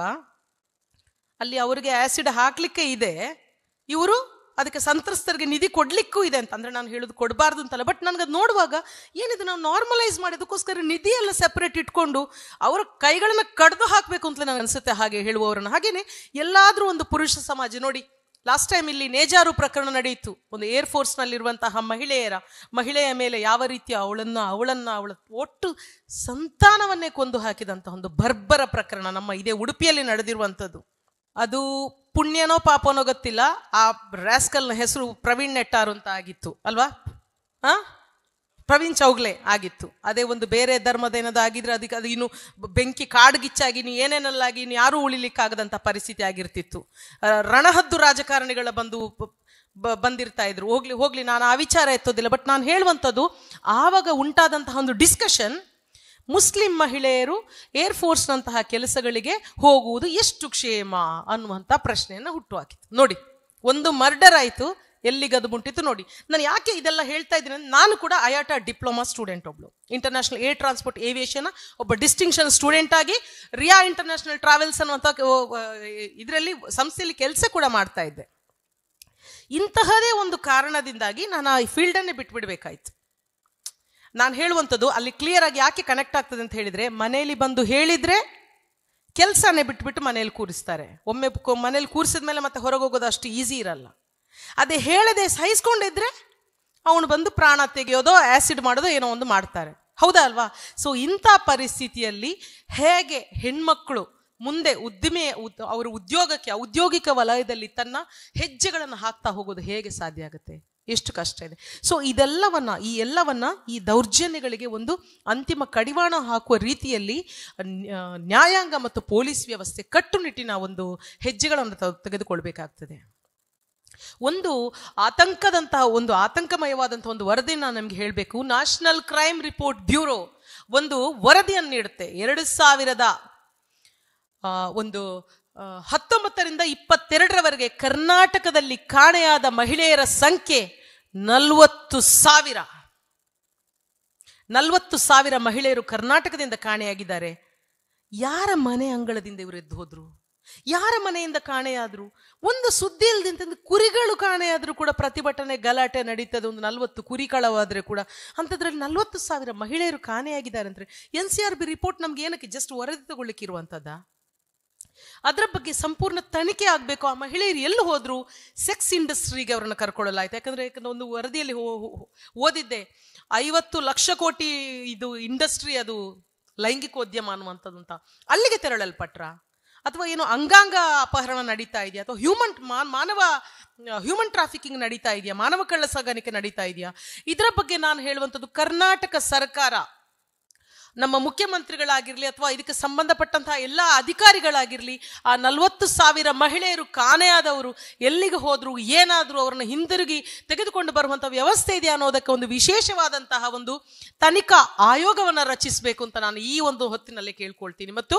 ಅಲ್ಲಿ ಅವರಿಗೆ ಆ್ಯಸಿಡ್ ಹಾಕಲಿಕ್ಕೆ ಇದೆ ಇವರು ಅದಕ್ಕೆ ಸಂತ್ರಸ್ತರಿಗೆ ನಿಧಿ ಕೊಡಲಿಕ್ಕೂ ಇದೆ ಅಂತ ನಾನು ಹೇಳೋದು ಕೊಡಬಾರ್ದು ಅಂತಲ್ಲ ಬಟ್ ನನಗೆ ನೋಡುವಾಗ ಏನಿದೆ ನಾವು ನಾರ್ಮಲೈಸ್ ಮಾಡೋದಕ್ಕೋಸ್ಕರ ನಿಧಿ ಎಲ್ಲ ಸೆಪ್ರೇಟ್ ಇಟ್ಕೊಂಡು ಅವರ ಕೈಗಳನ್ನ ಕಡ್ದು ಹಾಕಬೇಕು ಅಂತಲೇ ನನಗೆ ಅನಿಸುತ್ತೆ ಹಾಗೆ ಹೇಳುವವರನ್ನು ಹಾಗೇನೆ ಎಲ್ಲಾದರೂ ಒಂದು ಪುರುಷ ಸಮಾಜ ನೋಡಿ ಲಾಸ್ಟ್ ಟೈಮ್ ಇಲ್ಲಿ ನೇಜಾರು ಪ್ರಕರಣ ನಡೆಯಿತು ಒಂದು ಏರ್ ಫೋರ್ಸ್ನಲ್ಲಿರುವಂತಹ ಮಹಿಳೆಯರ ಮಹಿಳೆಯ ಮೇಲೆ ಯಾವ ರೀತಿಯ ಅವಳನ್ನು ಅವಳನ್ನು ಅವಳ ಒಟ್ಟು ಸಂತಾನವನ್ನೇ ಕೊಂದು ಹಾಕಿದಂತಹ ಒಂದು ಬರ್ಬರ ಪ್ರಕರಣ ನಮ್ಮ ಇದೇ ಉಡುಪಿಯಲ್ಲಿ ನಡೆದಿರುವಂಥದ್ದು ಅದು ಪುಣ್ಯನೋ ಪಾಪನೋ ಗೊತ್ತಿಲ್ಲ ಆ ರ್ಯಾಸ್ಕಲ್ನ ಹೆಸರು ಪ್ರವೀಣ್ ನೆಟ್ಟಾರು ಅಂತ ಆಗಿತ್ತು ಅಲ್ವಾ ಹಾ ಪ್ರವೀಣ್ ಚೌಗ್ಲೆ ಆಗಿತ್ತು ಅದೇ ಒಂದು ಬೇರೆ ಧರ್ಮದ ಏನಾದ್ರು ಆಗಿದ್ರೆ ಅದಕ್ಕೆ ಅದು ಇನ್ನು ಬೆಂಕಿ ಕಾಡ್ಗಿಚ್ಚಾಗಿ ನೀವು ಏನೇನಲ್ಲಾಗಿ ಇನ್ನು ಯಾರೂ ಉಳಿಲಿಕ್ಕಾಗದಂಥ ಪರಿಸ್ಥಿತಿ ಆಗಿರ್ತಿತ್ತು ರಣಹದ್ದು ರಾಜಕಾರಣಿಗಳ ಬಂದು ಬಂದಿರ್ತಾ ಇದ್ರು ಹೋಗ್ಲಿ ಹೋಗ್ಲಿ ನಾನು ಆ ವಿಚಾರ ಎತ್ತೋದಿಲ್ಲ ಬಟ್ ನಾನು ಹೇಳುವಂಥದ್ದು ಆವಾಗ ಉಂಟಾದಂತಹ ಒಂದು ಡಿಸ್ಕಷನ್ ಮುಸ್ಲಿಂ ಮಹಿಳೆಯರು ಏರ್ ಫೋರ್ಸ್ನಂತಹ ಕೆಲಸಗಳಿಗೆ ಹೋಗುವುದು ಎಷ್ಟು ಕ್ಷೇಮ ಅನ್ನುವಂಥ ಪ್ರಶ್ನೆಯನ್ನು ಹಾಕಿತ್ತು ನೋಡಿ ಒಂದು ಮರ್ಡರ್ ಆಯಿತು ಎಲ್ಲಿಗದು ಮುಂಟಿತ್ತು ನೋಡಿ ನಾನು ಯಾಕೆ ಇದೆಲ್ಲ ಹೇಳ್ತಾ ಇದ್ದೀನಿ ನಾನು ಕೂಡ ಅಯಾಟಾ ಡಿಪ್ಲೊಮಾ ಸ್ಟೂಡೆಂಟ್ ಒಬ್ಳು ಇಂಟರ್ನ್ಯಾಷನಲ್ ಏರ್ ಟ್ರಾನ್ಸ್ಪೋರ್ಟ್ ಏವಿಯೇಷನ್ ಒಬ್ಬ ಡಿಸ್ಟಿಂಕ್ಷನ್ ಸ್ಟೂಡೆಂಟ್ ಆಗಿ ರಿಯಾ ಇಂಟರ್ನ್ಯಾಷನಲ್ ಟ್ರಾವೆಲ್ಸ್ ಅನ್ನುವಂಥ ಇದರಲ್ಲಿ ಸಂಸ್ಥೆಯಲ್ಲಿ ಕೆಲಸ ಕೂಡ ಮಾಡ್ತಾ ಇದ್ದೆ ಇಂತಹದೇ ಒಂದು ಕಾರಣದಿಂದಾಗಿ ನಾನು ಆ ಫೀಲ್ಡನ್ನೇ ಬಿಟ್ಬಿಡ್ಬೇಕಾಯ್ತು ನಾನು ಹೇಳುವಂಥದ್ದು ಅಲ್ಲಿ ಕ್ಲಿಯರ್ ಆಗಿ ಯಾಕೆ ಕನೆಕ್ಟ್ ಆಗ್ತದೆ ಅಂತ ಹೇಳಿದರೆ ಮನೆಯಲ್ಲಿ ಬಂದು ಹೇಳಿದರೆ ಕೆಲಸನೇ ಬಿಟ್ಬಿಟ್ಟು ಮನೇಲಿ ಕೂರಿಸ್ತಾರೆ ಒಮ್ಮೆ ಮನೇಲಿ ಕೂರಿಸಿದ ಮೇಲೆ ಮತ್ತೆ ಹೊರಗೆ ಹೋಗೋದು ಅಷ್ಟು ಈಸಿ ಇರಲ್ಲ ಅದೇ ಹೇಳದೆ ಸಹಿಸ್ಕೊಂಡಿದ್ರೆ ಅವನು ಬಂದು ಪ್ರಾಣ ತೆಗೆಯೋದೋ ಆ್ಯಸಿಡ್ ಮಾಡೋದೋ ಏನೋ ಒಂದು ಮಾಡ್ತಾರೆ ಹೌದಾ ಅಲ್ವಾ ಸೊ ಇಂಥ ಪರಿಸ್ಥಿತಿಯಲ್ಲಿ ಹೇಗೆ ಹೆಣ್ಮಕ್ಕಳು ಮುಂದೆ ಉದ್ದಿಮೆ ಅವರ ಉದ್ಯೋಗಕ್ಕೆ ಔದ್ಯೋಗಿಕ ವಲಯದಲ್ಲಿ ತನ್ನ ಹೆಜ್ಜೆಗಳನ್ನು ಹಾಕ್ತಾ ಹೋಗೋದು ಹೇಗೆ ಸಾಧ್ಯ ಆಗುತ್ತೆ ಎಷ್ಟು ಕಷ್ಟ ಇದೆ ಸೊ ಇದೆಲ್ಲವನ್ನು ಈ ಎಲ್ಲವನ್ನು ಈ ದೌರ್ಜನ್ಯಗಳಿಗೆ ಒಂದು ಅಂತಿಮ ಕಡಿವಾಣ ಹಾಕುವ ರೀತಿಯಲ್ಲಿ ನ್ಯಾಯಾಂಗ ಮತ್ತು ಪೊಲೀಸ್ ವ್ಯವಸ್ಥೆ ಕಟ್ಟುನಿಟ್ಟಿನ ಒಂದು ಹೆಜ್ಜೆಗಳನ್ನು ತೆಗೆದುಕೊಳ್ಬೇಕಾಗ್ತದೆ ಒಂದು ಆತಂಕದಂತಹ ಒಂದು ಆತಂಕಮಯವಾದಂತಹ ಒಂದು ವರದಿನ ನಮಗೆ ಹೇಳಬೇಕು ನ್ಯಾಷನಲ್ ಕ್ರೈಮ್ ರಿಪೋರ್ಟ್ ಬ್ಯೂರೋ ಒಂದು ವರದಿಯನ್ನು ನೀಡುತ್ತೆ ಎರಡು ಸಾವಿರದ ಒಂದು ಹತ್ತೊಂಬತ್ತರಿಂದ ಇಪ್ಪತ್ತೆರಡರವರೆಗೆ ಕರ್ನಾಟಕದಲ್ಲಿ ಕಾಣೆಯಾದ ಮಹಿಳೆಯರ ಸಂಖ್ಯೆ ನಲ್ವತ್ತು ಸಾವಿರ ನಲ್ವತ್ತು ಸಾವಿರ ಮಹಿಳೆಯರು ಕರ್ನಾಟಕದಿಂದ ಕಾಣೆಯಾಗಿದ್ದಾರೆ ಯಾರ ಮನೆ ಅಂಗಳದಿಂದ ಇವರು ಎದ್ದು ಹೋದ್ರು ಯಾರ ಮನೆಯಿಂದ ಕಾಣೆಯಾದ್ರು ಒಂದು ಸುದ್ದಿ ಇಲ್ಲದಿಂತಂದು ಕುರಿಗಳು ಕಾಣೆಯಾದರೂ ಕೂಡ ಪ್ರತಿಭಟನೆ ಗಲಾಟೆ ನಡೀತದೆ ಒಂದು ನಲ್ವತ್ತು ಕುರಿ ಕಳವಾದ್ರೆ ಕೂಡ ಅಂಥದ್ರಲ್ಲಿ ನಲ್ವತ್ತು ಸಾವಿರ ಮಹಿಳೆಯರು ಕಾಣೆಯಾಗಿದ್ದಾರೆ ಅಂದ್ರೆ N C R B report ನಮ್ಗೆ ಏನಕ್ಕೆ ಜಸ್ಟ್ ವರದಿ ತಗೊಳ್ಳಿಕ್ಕೆ ಅದರ ಬಗ್ಗೆ ಸಂಪೂರ್ಣ ತನಿಖೆ ಆಗಬೇಕು ಆ ಮಹಿಳೆಯರು ಎಲ್ಲಿ ಹೋದ್ರು ಸೆಕ್ಸ್ ಇಂಡಸ್ಟ್ರಿಗೆ ಅವ್ರನ್ನ ಕರ್ಕೊಳ್ಳಲಾಯ್ತು ಯಾಕಂದ್ರೆ ಒಂದು ವರದಿಯಲ್ಲಿ ಓದಿದ್ದೆ ಐವತ್ತು ಲಕ್ಷ ಕೋಟಿ ಇದು ಇಂಡಸ್ಟ್ರಿ ಅದು ಲೈಂಗಿಕೋದ್ಯಮ ಅನ್ನುವಂಥದ್ದು ಅಂತ ಅಲ್ಲಿಗೆ ತೆರಳಲ್ಪಟ್ರ ಅಥವಾ ಏನು ಅಂಗಾಂಗ ಅಪಹರಣ ನಡೀತಾ ಇದೆಯಾ ಅಥವಾ ಹ್ಯೂಮನ್ ಮಾನವ ಹ್ಯೂಮನ್ ಟ್ರಾಫಿಕಿಂಗ್ ನಡೀತಾ ಇದೆಯಾ ಮಾನವ ಕಳ್ಳ ಸಾಗಾಣಿಕೆ ನಡೀತಾ ಇದೆಯಾ ಇದರ ಬಗ್ಗೆ ನಾನು ಹೇಳುವಂಥದ್ದು ಕರ್ನಾಟಕ ಸರ್ಕಾರ ನಮ್ಮ ಮುಖ್ಯಮಂತ್ರಿಗಳಾಗಿರಲಿ ಅಥವಾ ಇದಕ್ಕೆ ಸಂಬಂಧಪಟ್ಟಂತಹ ಎಲ್ಲ ಅಧಿಕಾರಿಗಳಾಗಿರಲಿ ಆ ನಲವತ್ತು ಸಾವಿರ ಮಹಿಳೆಯರು ಕಾಣೆಯಾದವರು ಎಲ್ಲಿಗೆ ಹೋದರೂ ಏನಾದರೂ ಅವರನ್ನು ಹಿಂದಿರುಗಿ ತೆಗೆದುಕೊಂಡು ಬರುವಂಥ ವ್ಯವಸ್ಥೆ ಇದೆಯಾ ಅನ್ನೋದಕ್ಕೆ ಒಂದು ವಿಶೇಷವಾದಂತಹ ಒಂದು ತನಿಖಾ ಆಯೋಗವನ್ನು ರಚಿಸಬೇಕು ಅಂತ ನಾನು ಈ ಒಂದು ಹೊತ್ತಿನಲ್ಲಿ ಕೇಳ್ಕೊಳ್ತೀನಿ ಮತ್ತು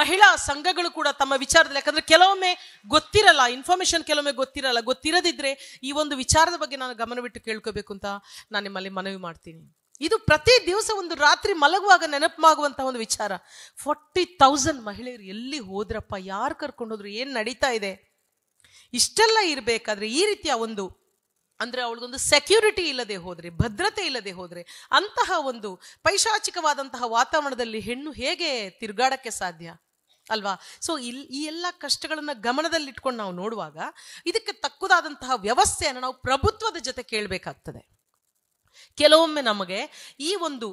ಮಹಿಳಾ ಸಂಘಗಳು ಕೂಡ ತಮ್ಮ ವಿಚಾರದಲ್ಲಿ ಯಾಕಂದರೆ ಕೆಲವೊಮ್ಮೆ ಗೊತ್ತಿರಲ್ಲ ಇನ್ಫಾರ್ಮೇಷನ್ ಕೆಲವೊಮ್ಮೆ ಗೊತ್ತಿರಲ್ಲ ಗೊತ್ತಿರದಿದ್ದರೆ ಈ ಒಂದು ವಿಚಾರದ ಬಗ್ಗೆ ನಾನು ಗಮನವಿಟ್ಟು ಕೇಳ್ಕೋಬೇಕು ಅಂತ ನಾನು ನಿಮ್ಮಲ್ಲಿ ಮನವಿ ಮಾಡ್ತೀನಿ ಇದು ಪ್ರತಿ ದಿವಸ ಒಂದು ರಾತ್ರಿ ಮಲಗುವಾಗ ನೆನಪಾಗುವಂತಹ ಒಂದು ವಿಚಾರ ಫೋರ್ಟಿ ತೌಸಂಡ್ ಮಹಿಳೆಯರು ಎಲ್ಲಿ ಹೋದ್ರಪ್ಪ ಯಾರು ಹೋದ್ರು ಏನು ನಡೀತಾ ಇದೆ ಇಷ್ಟೆಲ್ಲ ಇರಬೇಕಾದ್ರೆ ಈ ರೀತಿಯ ಒಂದು ಅಂದರೆ ಅವಳಿಗೊಂದು ಸೆಕ್ಯೂರಿಟಿ ಇಲ್ಲದೆ ಹೋದರೆ ಭದ್ರತೆ ಇಲ್ಲದೆ ಹೋದರೆ ಅಂತಹ ಒಂದು ಪೈಶಾಚಿಕವಾದಂತಹ ವಾತಾವರಣದಲ್ಲಿ ಹೆಣ್ಣು ಹೇಗೆ ತಿರುಗಾಡಕ್ಕೆ ಸಾಧ್ಯ ಅಲ್ವಾ ಸೊ ಇಲ್ಲಿ ಈ ಎಲ್ಲ ಕಷ್ಟಗಳನ್ನು ಗಮನದಲ್ಲಿಟ್ಕೊಂಡು ನಾವು ನೋಡುವಾಗ ಇದಕ್ಕೆ ತಕ್ಕುದಾದಂತಹ ವ್ಯವಸ್ಥೆಯನ್ನು ನಾವು ಪ್ರಭುತ್ವದ ಜೊತೆ ಕೇಳಬೇಕಾಗ್ತದೆ ಕೆಲವೊಮ್ಮೆ ನಮಗೆ ಈ ಒಂದು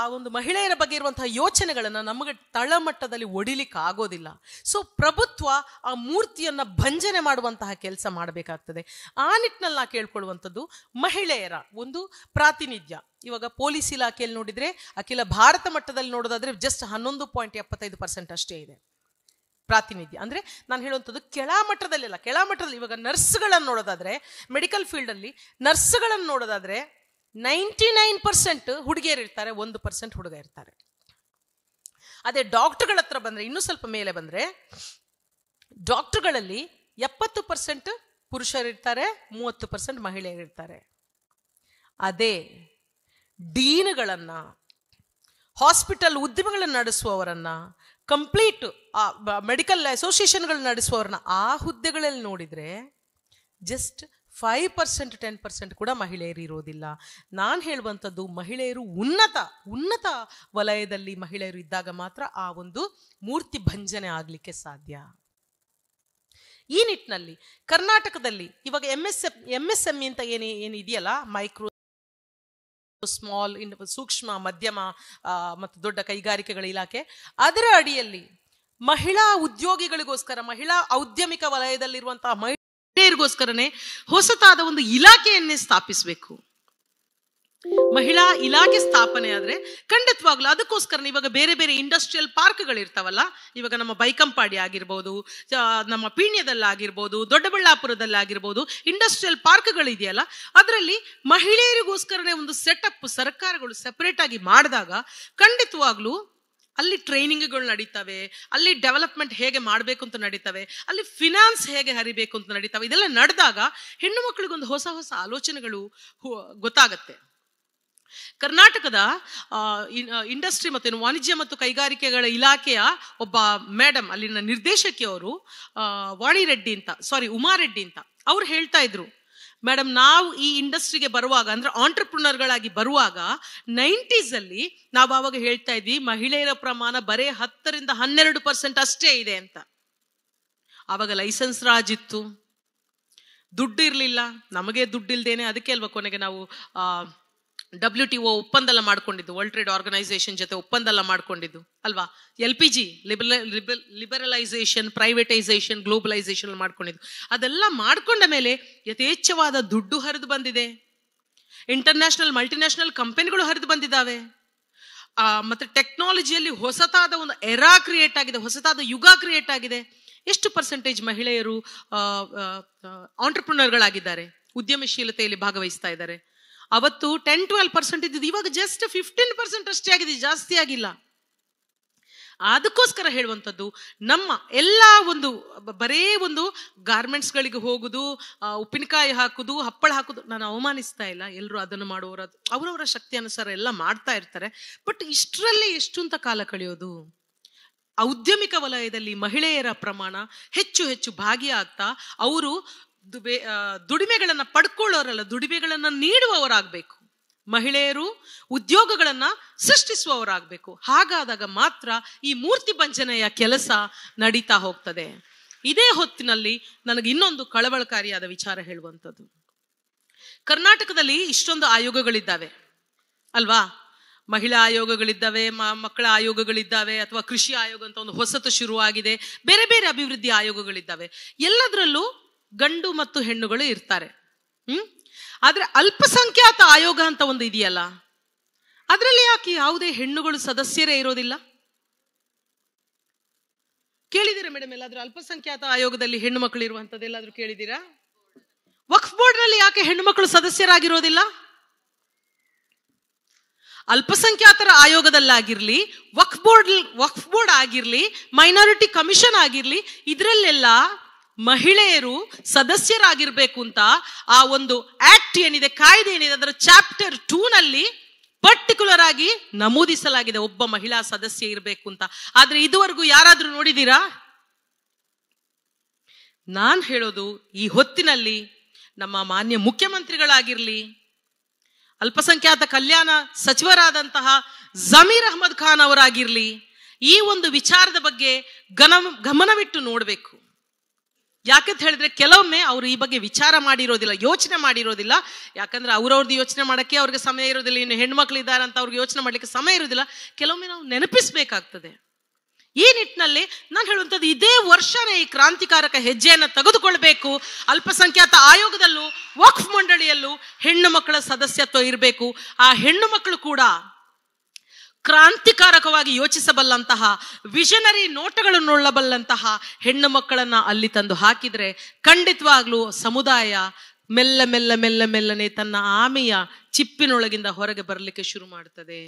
ಆ ಒಂದು ಮಹಿಳೆಯರ ಬಗ್ಗೆ ಇರುವಂತಹ ಯೋಚನೆಗಳನ್ನು ನಮಗೆ ತಳಮಟ್ಟದಲ್ಲಿ ಒಡಿಲಿಕ್ಕೆ ಆಗೋದಿಲ್ಲ ಸೊ ಪ್ರಭುತ್ವ ಆ ಮೂರ್ತಿಯನ್ನು ಭಂಜನೆ ಮಾಡುವಂತಹ ಕೆಲಸ ಮಾಡಬೇಕಾಗ್ತದೆ ಆ ನಿಟ್ಟಿನಲ್ಲಿ ನಾ ಕೇಳ್ಕೊಳ್ಳುವಂಥದ್ದು ಮಹಿಳೆಯರ ಒಂದು ಪ್ರಾತಿನಿಧ್ಯ ಇವಾಗ ಪೊಲೀಸ್ ಇಲಾಖೆಯಲ್ಲಿ ನೋಡಿದರೆ ಅಖಿಲ ಭಾರತ ಮಟ್ಟದಲ್ಲಿ ನೋಡೋದಾದ್ರೆ ಜಸ್ಟ್ ಹನ್ನೊಂದು ಪಾಯಿಂಟ್ ಎಪ್ಪತ್ತೈದು ಪರ್ಸೆಂಟ್ ಅಷ್ಟೇ ಇದೆ ಪ್ರಾತಿನಿಧ್ಯ ಅಂದರೆ ನಾನು ಹೇಳುವಂಥದ್ದು ಕೆಳಮಟ್ಟದಲ್ಲೆಲ್ಲ ಕೆಳಮಟ್ಟದಲ್ಲಿ ಇವಾಗ ನರ್ಸ್ಗಳನ್ನು ನೋಡೋದಾದರೆ ಮೆಡಿಕಲ್ ಫೀಲ್ಡಲ್ಲಿ ನರ್ಸ್ಗಳನ್ನು ನೋಡೋದಾದರೆ ನೈಂಟಿ ನೈನ್ ಪರ್ಸೆಂಟ್ ಹುಡುಗಿಯರು ಇರ್ತಾರೆ ಒಂದು ಪರ್ಸೆಂಟ್ ಹುಡುಗ ಇರ್ತಾರೆ ಅದೇ ಡಾಕ್ಟರ್ಗಳ ಹತ್ರ ಬಂದರೆ ಇನ್ನೂ ಸ್ವಲ್ಪ ಮೇಲೆ ಬಂದರೆ ಡಾಕ್ಟರ್ಗಳಲ್ಲಿ ಎಪ್ಪತ್ತು ಪರ್ಸೆಂಟ್ ಇರ್ತಾರೆ ಮೂವತ್ತು ಪರ್ಸೆಂಟ್ ಮಹಿಳೆಯರಿರ್ತಾರೆ ಅದೇ ಡೀನ್ಗಳನ್ನು ಹಾಸ್ಪಿಟಲ್ ಉದ್ಯಮಗಳನ್ನು ನಡೆಸುವವರನ್ನ ಕಂಪ್ಲೀಟ್ ಮೆಡಿಕಲ್ ಅಸೋಸಿಯೇಷನ್ಗಳು ನಡೆಸುವವ್ರನ್ನ ಆ ಹುದ್ದೆಗಳಲ್ಲಿ ನೋಡಿದರೆ just five percent ten percent ಕೂಡ ಮಹಿಳೆಯರು ಇರೋದಿಲ್ಲ ನಾನು ಹೇಳುವಂಥದ್ದು ಮಹಿಳೆಯರು ಉನ್ನತ ಉನ್ನತ ವಲಯದಲ್ಲಿ ಮಹಿಳೆಯರು ಇದ್ದಾಗ ಮಾತ್ರ ಆ ಒಂದು ಮೂರ್ತಿ ಭಂಜನೆ ಆಗಲಿಕ್ಕೆ ಸಾಧ್ಯ ಈ ನಿಟ್ಟಿನಲ್ಲಿ ಕರ್ನಾಟಕದಲ್ಲಿ ಇವಾಗ M S M S M ಅಂತ ಏನೇ ಏನಿದೆಯಲ್ಲ ಮೈಕ್ರೋ ಸ್ಮಾಲ್ ಇನ್ ಸೂಕ್ಷ್ಮ ಮಧ್ಯಮ ಮತ್ತು ದೊಡ್ಡ ಕೈಗಾರಿಕೆಗಳ ಇಲಾಖೆ ಅದರ ಅಡಿಯಲ್ಲಿ ಮಹಿಳಾ ಉದ್ಯೋಗಿಗಳಿಗೋಸ್ಕರ ಮಹಿಳಾ ಔದ್ಯಮಿಕ ವಲಯದಲ್ಲಿರುವಂತಹ ಮಹಿಳೆಯರಿಗೋಸ್ಕರನೇ ಹೊಸತಾದ ಒಂದು ಇಲಾಖೆಯನ್ನೇ ಸ್ಥಾಪಿಸಬೇಕು ಮಹಿಳಾ ಇಲಾಖೆ ಸ್ಥಾಪನೆ ಆದರೆ ಖಂಡಿತವಾಗ್ಲೂ ಅದಕ್ಕೋಸ್ಕರ ಇವಾಗ ಬೇರೆ ಬೇರೆ ಇಂಡಸ್ಟ್ರಿಯಲ್ ಪಾರ್ಕ್ಗಳಿರ್ತಾವಲ್ಲ ಇವಾಗ ನಮ್ಮ ಬೈಕಂಪಾಡಿ ಆಗಿರ್ಬೋದು ನಮ್ಮ ಪೀಣ್ಯದಲ್ಲಾಗಿರ್ಬೋದು ದೊಡ್ಡಬಳ್ಳಾಪುರದಲ್ಲಾಗಿರ್ಬೋದು ಇಂಡಸ್ಟ್ರಿಯಲ್ ಪಾರ್ಕ್ಗಳಿದೆಯಲ್ಲ ಅದರಲ್ಲಿ ಮಹಿಳೆಯರಿಗೋಸ್ಕರನೇ ಒಂದು ಸೆಟಪ್ ಸರ್ಕಾರಗಳು ಸೆಪರೇಟ್ ಆಗಿ ಮಾಡಿದಾಗ ಖಂಡಿತವಾಗ್ಲೂ ಅಲ್ಲಿ ಟ್ರೈನಿಂಗ್ಗಳು ನಡೀತವೆ ಅಲ್ಲಿ ಡೆವಲಪ್ಮೆಂಟ್ ಹೇಗೆ ಮಾಡಬೇಕು ಅಂತ ನಡೀತವೆ ಅಲ್ಲಿ ಫಿನಾನ್ಸ್ ಹೇಗೆ ಹರಿಬೇಕು ಅಂತ ನಡೀತವೆ ಇದೆಲ್ಲ ನಡೆದಾಗ ಹೆಣ್ಣು ಮಕ್ಕಳಿಗೊಂದು ಹೊಸ ಹೊಸ ಆಲೋಚನೆಗಳು ಗೊತ್ತಾಗತ್ತೆ ಕರ್ನಾಟಕದ ಇಂಡಸ್ಟ್ರಿ ಮತ್ತು ವಾಣಿಜ್ಯ ಮತ್ತು ಕೈಗಾರಿಕೆಗಳ ಇಲಾಖೆಯ ಒಬ್ಬ ಮೇಡಮ್ ಅಲ್ಲಿನ ನಿರ್ದೇಶಕಿಯವರು ವಾಣಿ ರೆಡ್ಡಿ ಅಂತ ಸಾರಿ ಉಮಾ ರೆಡ್ಡಿ ಅಂತ ಅವ್ರು ಹೇಳ್ತಾ ಇದ್ರು ಮೇಡಮ್ ನಾವು ಈ ಇಂಡಸ್ಟ್ರಿಗೆ ಬರುವಾಗ ಅಂದ್ರೆ ಗಳಾಗಿ ಬರುವಾಗ ಅಲ್ಲಿ ನಾವು ಆವಾಗ ಹೇಳ್ತಾ ಇದ್ವಿ ಮಹಿಳೆಯರ ಪ್ರಮಾಣ ಬರೇ ಹತ್ತರಿಂದ ಹನ್ನೆರಡು ಪರ್ಸೆಂಟ್ ಅಷ್ಟೇ ಇದೆ ಅಂತ ಆವಾಗ ಲೈಸೆನ್ಸ್ ರಾಜ್ ಇತ್ತು ದುಡ್ಡು ಇರಲಿಲ್ಲ ನಮಗೆ ದುಡ್ಡು ಇಲ್ಲದೇನೆ ಅದಕ್ಕೆ ಅಲ್ವಾ ಕೊನೆಗೆ ನಾವು ಡಬ್ಲ್ಯೂ ಟಿ ಒ ಒಪ್ಪಂದಲ್ಲ ಮಾಡ್ಕೊಂಡಿದ್ದು ವರ್ಲ್ಡ್ ಟ್ರೇಡ್ ಆರ್ಗನೈಸೇಷನ್ ಜೊತೆ ಒಪ್ಪಂದ ಎಲ್ಲ ಮಾಡ್ಕೊಂಡಿದ್ದು ಅಲ್ವಾ L P G liberalisation privatisation globalisation ಮಾಡ್ಕೊಂಡಿದ್ದು ಅದೆಲ್ಲ ಮಾಡ್ಕೊಂಡ ಮೇಲೆ ಯಥೇಚ್ಛವಾದ ದುಡ್ಡು ಹರಿದು ಬಂದಿದೆ ಇಂಟರ್ನ್ಯಾಷನಲ್ ಮಲ್ಟಿನ್ಯಾಷನಲ್ ಕಂಪನಿಗಳು ಹರಿದು ಬಂದಿದ್ದಾವೆ ಮತ್ತೆ ಟೆಕ್ನಾಲಜಿಯಲ್ಲಿ ಹೊಸತಾದ ಒಂದು ಎರಾ ಕ್ರಿಯೇಟ್ ಆಗಿದೆ ಹೊಸತಾದ ಯುಗ ಕ್ರಿಯೇಟ್ ಆಗಿದೆ ಎಷ್ಟು ಪರ್ಸೆಂಟೇಜ್ ಮಹಿಳೆಯರು ಆಂಟ್ರಪ್ರಿನರ್ಗಳಾಗಿದ್ದಾರೆ ಉದ್ಯಮಶೀಲತೆಯಲ್ಲಿ ಭಾಗವಹಿಸ್ತಾ ಇದ್ದಾರೆ ಅವತ್ತು ಟೆನ್ ಟ್ವೆಲ್ ಪರ್ಸೆಂಟ್ ಇದ್ದಿದ್ದು ಇವಾಗ ಜಸ್ಟ್ ಫಿಫ್ಟೀನ್ ಪರ್ಸೆಂಟ್ ಅಷ್ಟೇ ಆಗಿದೆ ಜಾಸ್ತಿ ಆಗಿಲ್ಲ ಅದಕ್ಕೋಸ್ಕರ ಹೇಳುವಂಥದ್ದು ನಮ್ಮ ಎಲ್ಲ ಒಂದು ಬರೇ ಒಂದು ಗಾರ್ಮೆಂಟ್ಸ್ಗಳಿಗೆ ಹೋಗುದು ಉಪ್ಪಿನಕಾಯಿ ಹಾಕುದು ಹಪ್ಪಳ ಹಾಕುದು ನಾನು ಅವಮಾನಿಸ್ತಾ ಇಲ್ಲ ಎಲ್ಲರೂ ಅದನ್ನು ಮಾಡುವವರ ಅವರವರ ಶಕ್ತಿ ಅನುಸಾರ ಎಲ್ಲ ಮಾಡ್ತಾ ಇರ್ತಾರೆ ಬಟ್ ಇಷ್ಟರಲ್ಲೇ ಎಷ್ಟು ಅಂತ ಕಾಲ ಕಳೆಯೋದು ಔದ್ಯಮಿಕ ವಲಯದಲ್ಲಿ ಮಹಿಳೆಯರ ಪ್ರಮಾಣ ಹೆಚ್ಚು ಹೆಚ್ಚು ಭಾಗಿಯಾಗ್ತಾ ಅವರು ದುಬೆ ದುಡಿಮೆಗಳನ್ನು ಪಡ್ಕೊಳ್ಳೋರಲ್ಲ ದುಡಿಮೆಗಳನ್ನ ನೀಡುವವರಾಗಬೇಕು ಮಹಿಳೆಯರು ಉದ್ಯೋಗಗಳನ್ನ ಸೃಷ್ಟಿಸುವವರಾಗಬೇಕು ಹಾಗಾದಾಗ ಮಾತ್ರ ಈ ಮೂರ್ತಿ ಭಂಜನೆಯ ಕೆಲಸ ನಡೀತಾ ಹೋಗ್ತದೆ ಇದೇ ಹೊತ್ತಿನಲ್ಲಿ ನನಗೆ ಇನ್ನೊಂದು ಕಳವಳಕಾರಿಯಾದ ವಿಚಾರ ಹೇಳುವಂಥದ್ದು ಕರ್ನಾಟಕದಲ್ಲಿ ಇಷ್ಟೊಂದು ಆಯೋಗಗಳಿದ್ದಾವೆ ಅಲ್ವಾ ಮಹಿಳಾ ಆಯೋಗಗಳಿದ್ದಾವೆ ಮಕ್ಕಳ ಆಯೋಗಗಳಿದ್ದಾವೆ ಅಥವಾ ಕೃಷಿ ಆಯೋಗ ಅಂತ ಒಂದು ಹೊಸತು ಶುರುವಾಗಿದೆ ಬೇರೆ ಬೇರೆ ಅಭಿವೃದ್ಧಿ ಆಯೋಗಗಳಿದ್ದಾವೆ ಎಲ್ಲದರಲ್ಲೂ ಗಂಡು ಮತ್ತು ಹೆಣ್ಣುಗಳು ಇರ್ತಾರೆ ಹ್ಮ್ ಆದ್ರೆ ಅಲ್ಪಸಂಖ್ಯಾತ ಆಯೋಗ ಅಂತ ಒಂದು ಇದೆಯಲ್ಲ ಅದರಲ್ಲಿ ಯಾಕೆ ಯಾವುದೇ ಹೆಣ್ಣುಗಳು ಸದಸ್ಯರೇ ಇರೋದಿಲ್ಲ ಕೇಳಿದಿರಾ ಮೇಡಮ್ ಎಲ್ಲಾದ್ರೂ ಅಲ್ಪಸಂಖ್ಯಾತ ಆಯೋಗದಲ್ಲಿ ಹೆಣ್ಣು ಮಕ್ಕಳು ಇರುವಂತದ್ದು ಎಲ್ಲಾದ್ರೂ ವಕ್ಫ್ ಬೋರ್ಡ್ ನಲ್ಲಿ ಯಾಕೆ ಹೆಣ್ಣು ಮಕ್ಕಳು ಸದಸ್ಯರಾಗಿರೋದಿಲ್ಲ ಅಲ್ಪಸಂಖ್ಯಾತರ ಆಯೋಗದಲ್ಲಾಗಿರ್ಲಿ ವಕ್ಫ್ ಬೋರ್ಡ್ ವಕ್ಫ್ ಬೋರ್ಡ್ ಆಗಿರ್ಲಿ ಮೈನಾರಿಟಿ ಕಮಿಷನ್ ಆಗಿರ್ಲಿ ಇದರಲ್ಲೆಲ್ಲ ಮಹಿಳೆಯರು ಸದಸ್ಯರಾಗಿರ್ಬೇಕು ಅಂತ ಆ ಒಂದು ಆಕ್ಟ್ ಏನಿದೆ ಕಾಯ್ದೆ ಏನಿದೆ ಅದರ ಚಾಪ್ಟರ್ ಟೂ ನಲ್ಲಿ ಪರ್ಟಿಕ್ಯುಲರ್ ಆಗಿ ನಮೂದಿಸಲಾಗಿದೆ ಒಬ್ಬ ಮಹಿಳಾ ಸದಸ್ಯ ಇರಬೇಕು ಅಂತ ಆದ್ರೆ ಇದುವರೆಗೂ ಯಾರಾದ್ರೂ ನೋಡಿದೀರಾ ನಾನು ಹೇಳೋದು ಈ ಹೊತ್ತಿನಲ್ಲಿ ನಮ್ಮ ಮಾನ್ಯ ಮುಖ್ಯಮಂತ್ರಿಗಳಾಗಿರ್ಲಿ ಅಲ್ಪಸಂಖ್ಯಾತ ಕಲ್ಯಾಣ ಸಚಿವರಾದಂತಹ ಜಮೀರ್ ಅಹಮದ್ ಖಾನ್ ಅವರಾಗಿರ್ಲಿ ಈ ಒಂದು ವಿಚಾರದ ಬಗ್ಗೆ ಗಮನವಿಟ್ಟು ನೋಡಬೇಕು ಯಾಕಂತ ಹೇಳಿದ್ರೆ ಕೆಲವೊಮ್ಮೆ ಅವರು ಈ ಬಗ್ಗೆ ವಿಚಾರ ಮಾಡಿರೋದಿಲ್ಲ ಯೋಚನೆ ಮಾಡಿರೋದಿಲ್ಲ ಯಾಕಂದ್ರೆ ಅವ್ರವ್ರದ್ದು ಯೋಚನೆ ಮಾಡೋಕ್ಕೆ ಅವ್ರಿಗೆ ಸಮಯ ಇರೋದಿಲ್ಲ ಇನ್ನು ಹೆಣ್ಮಕ್ಳು ಇದ್ದಾರೆ ಅಂತ ಅವ್ರಿಗೆ ಯೋಚನೆ ಮಾಡಲಿಕ್ಕೆ ಸಮಯ ಇರೋದಿಲ್ಲ ಕೆಲವೊಮ್ಮೆ ನಾವು ನೆನಪಿಸಬೇಕಾಗ್ತದೆ ಈ ನಿಟ್ಟಿನಲ್ಲಿ ನಾನು ಹೇಳುವಂಥದ್ದು ಇದೇ ವರ್ಷನೇ ಈ ಕ್ರಾಂತಿಕಾರಕ ಹೆಜ್ಜೆಯನ್ನು ತೆಗೆದುಕೊಳ್ಬೇಕು ಅಲ್ಪಸಂಖ್ಯಾತ ಆಯೋಗದಲ್ಲೂ ವಕ್ಫ್ ಮಂಡಳಿಯಲ್ಲೂ ಹೆಣ್ಣು ಮಕ್ಕಳ ಸದಸ್ಯತ್ವ ಇರಬೇಕು ಆ ಹೆಣ್ಣು ಮಕ್ಕಳು ಕೂಡ ಕ್ರಾಂತಿಕಾರಕವಾಗಿ ಯೋಚಿಸಬಲ್ಲಂತಹ ವಿಷನರಿ ನೋಟಗಳನ್ನುಳ್ಳಬಲ್ಲಂತಹ ಹೆಣ್ಣು ಮಕ್ಕಳನ್ನ ಅಲ್ಲಿ ತಂದು ಹಾಕಿದರೆ ಖಂಡಿತವಾಗ್ಲೂ ಸಮುದಾಯ ಮೆಲ್ಲ ಮೆಲ್ಲ ಮೆಲ್ಲ ಮೆಲ್ಲನೆ ತನ್ನ ಆಮೆಯ ಚಿಪ್ಪಿನೊಳಗಿಂದ ಹೊರಗೆ ಬರಲಿಕ್ಕೆ ಶುರು ಮಾಡ್ತದೆ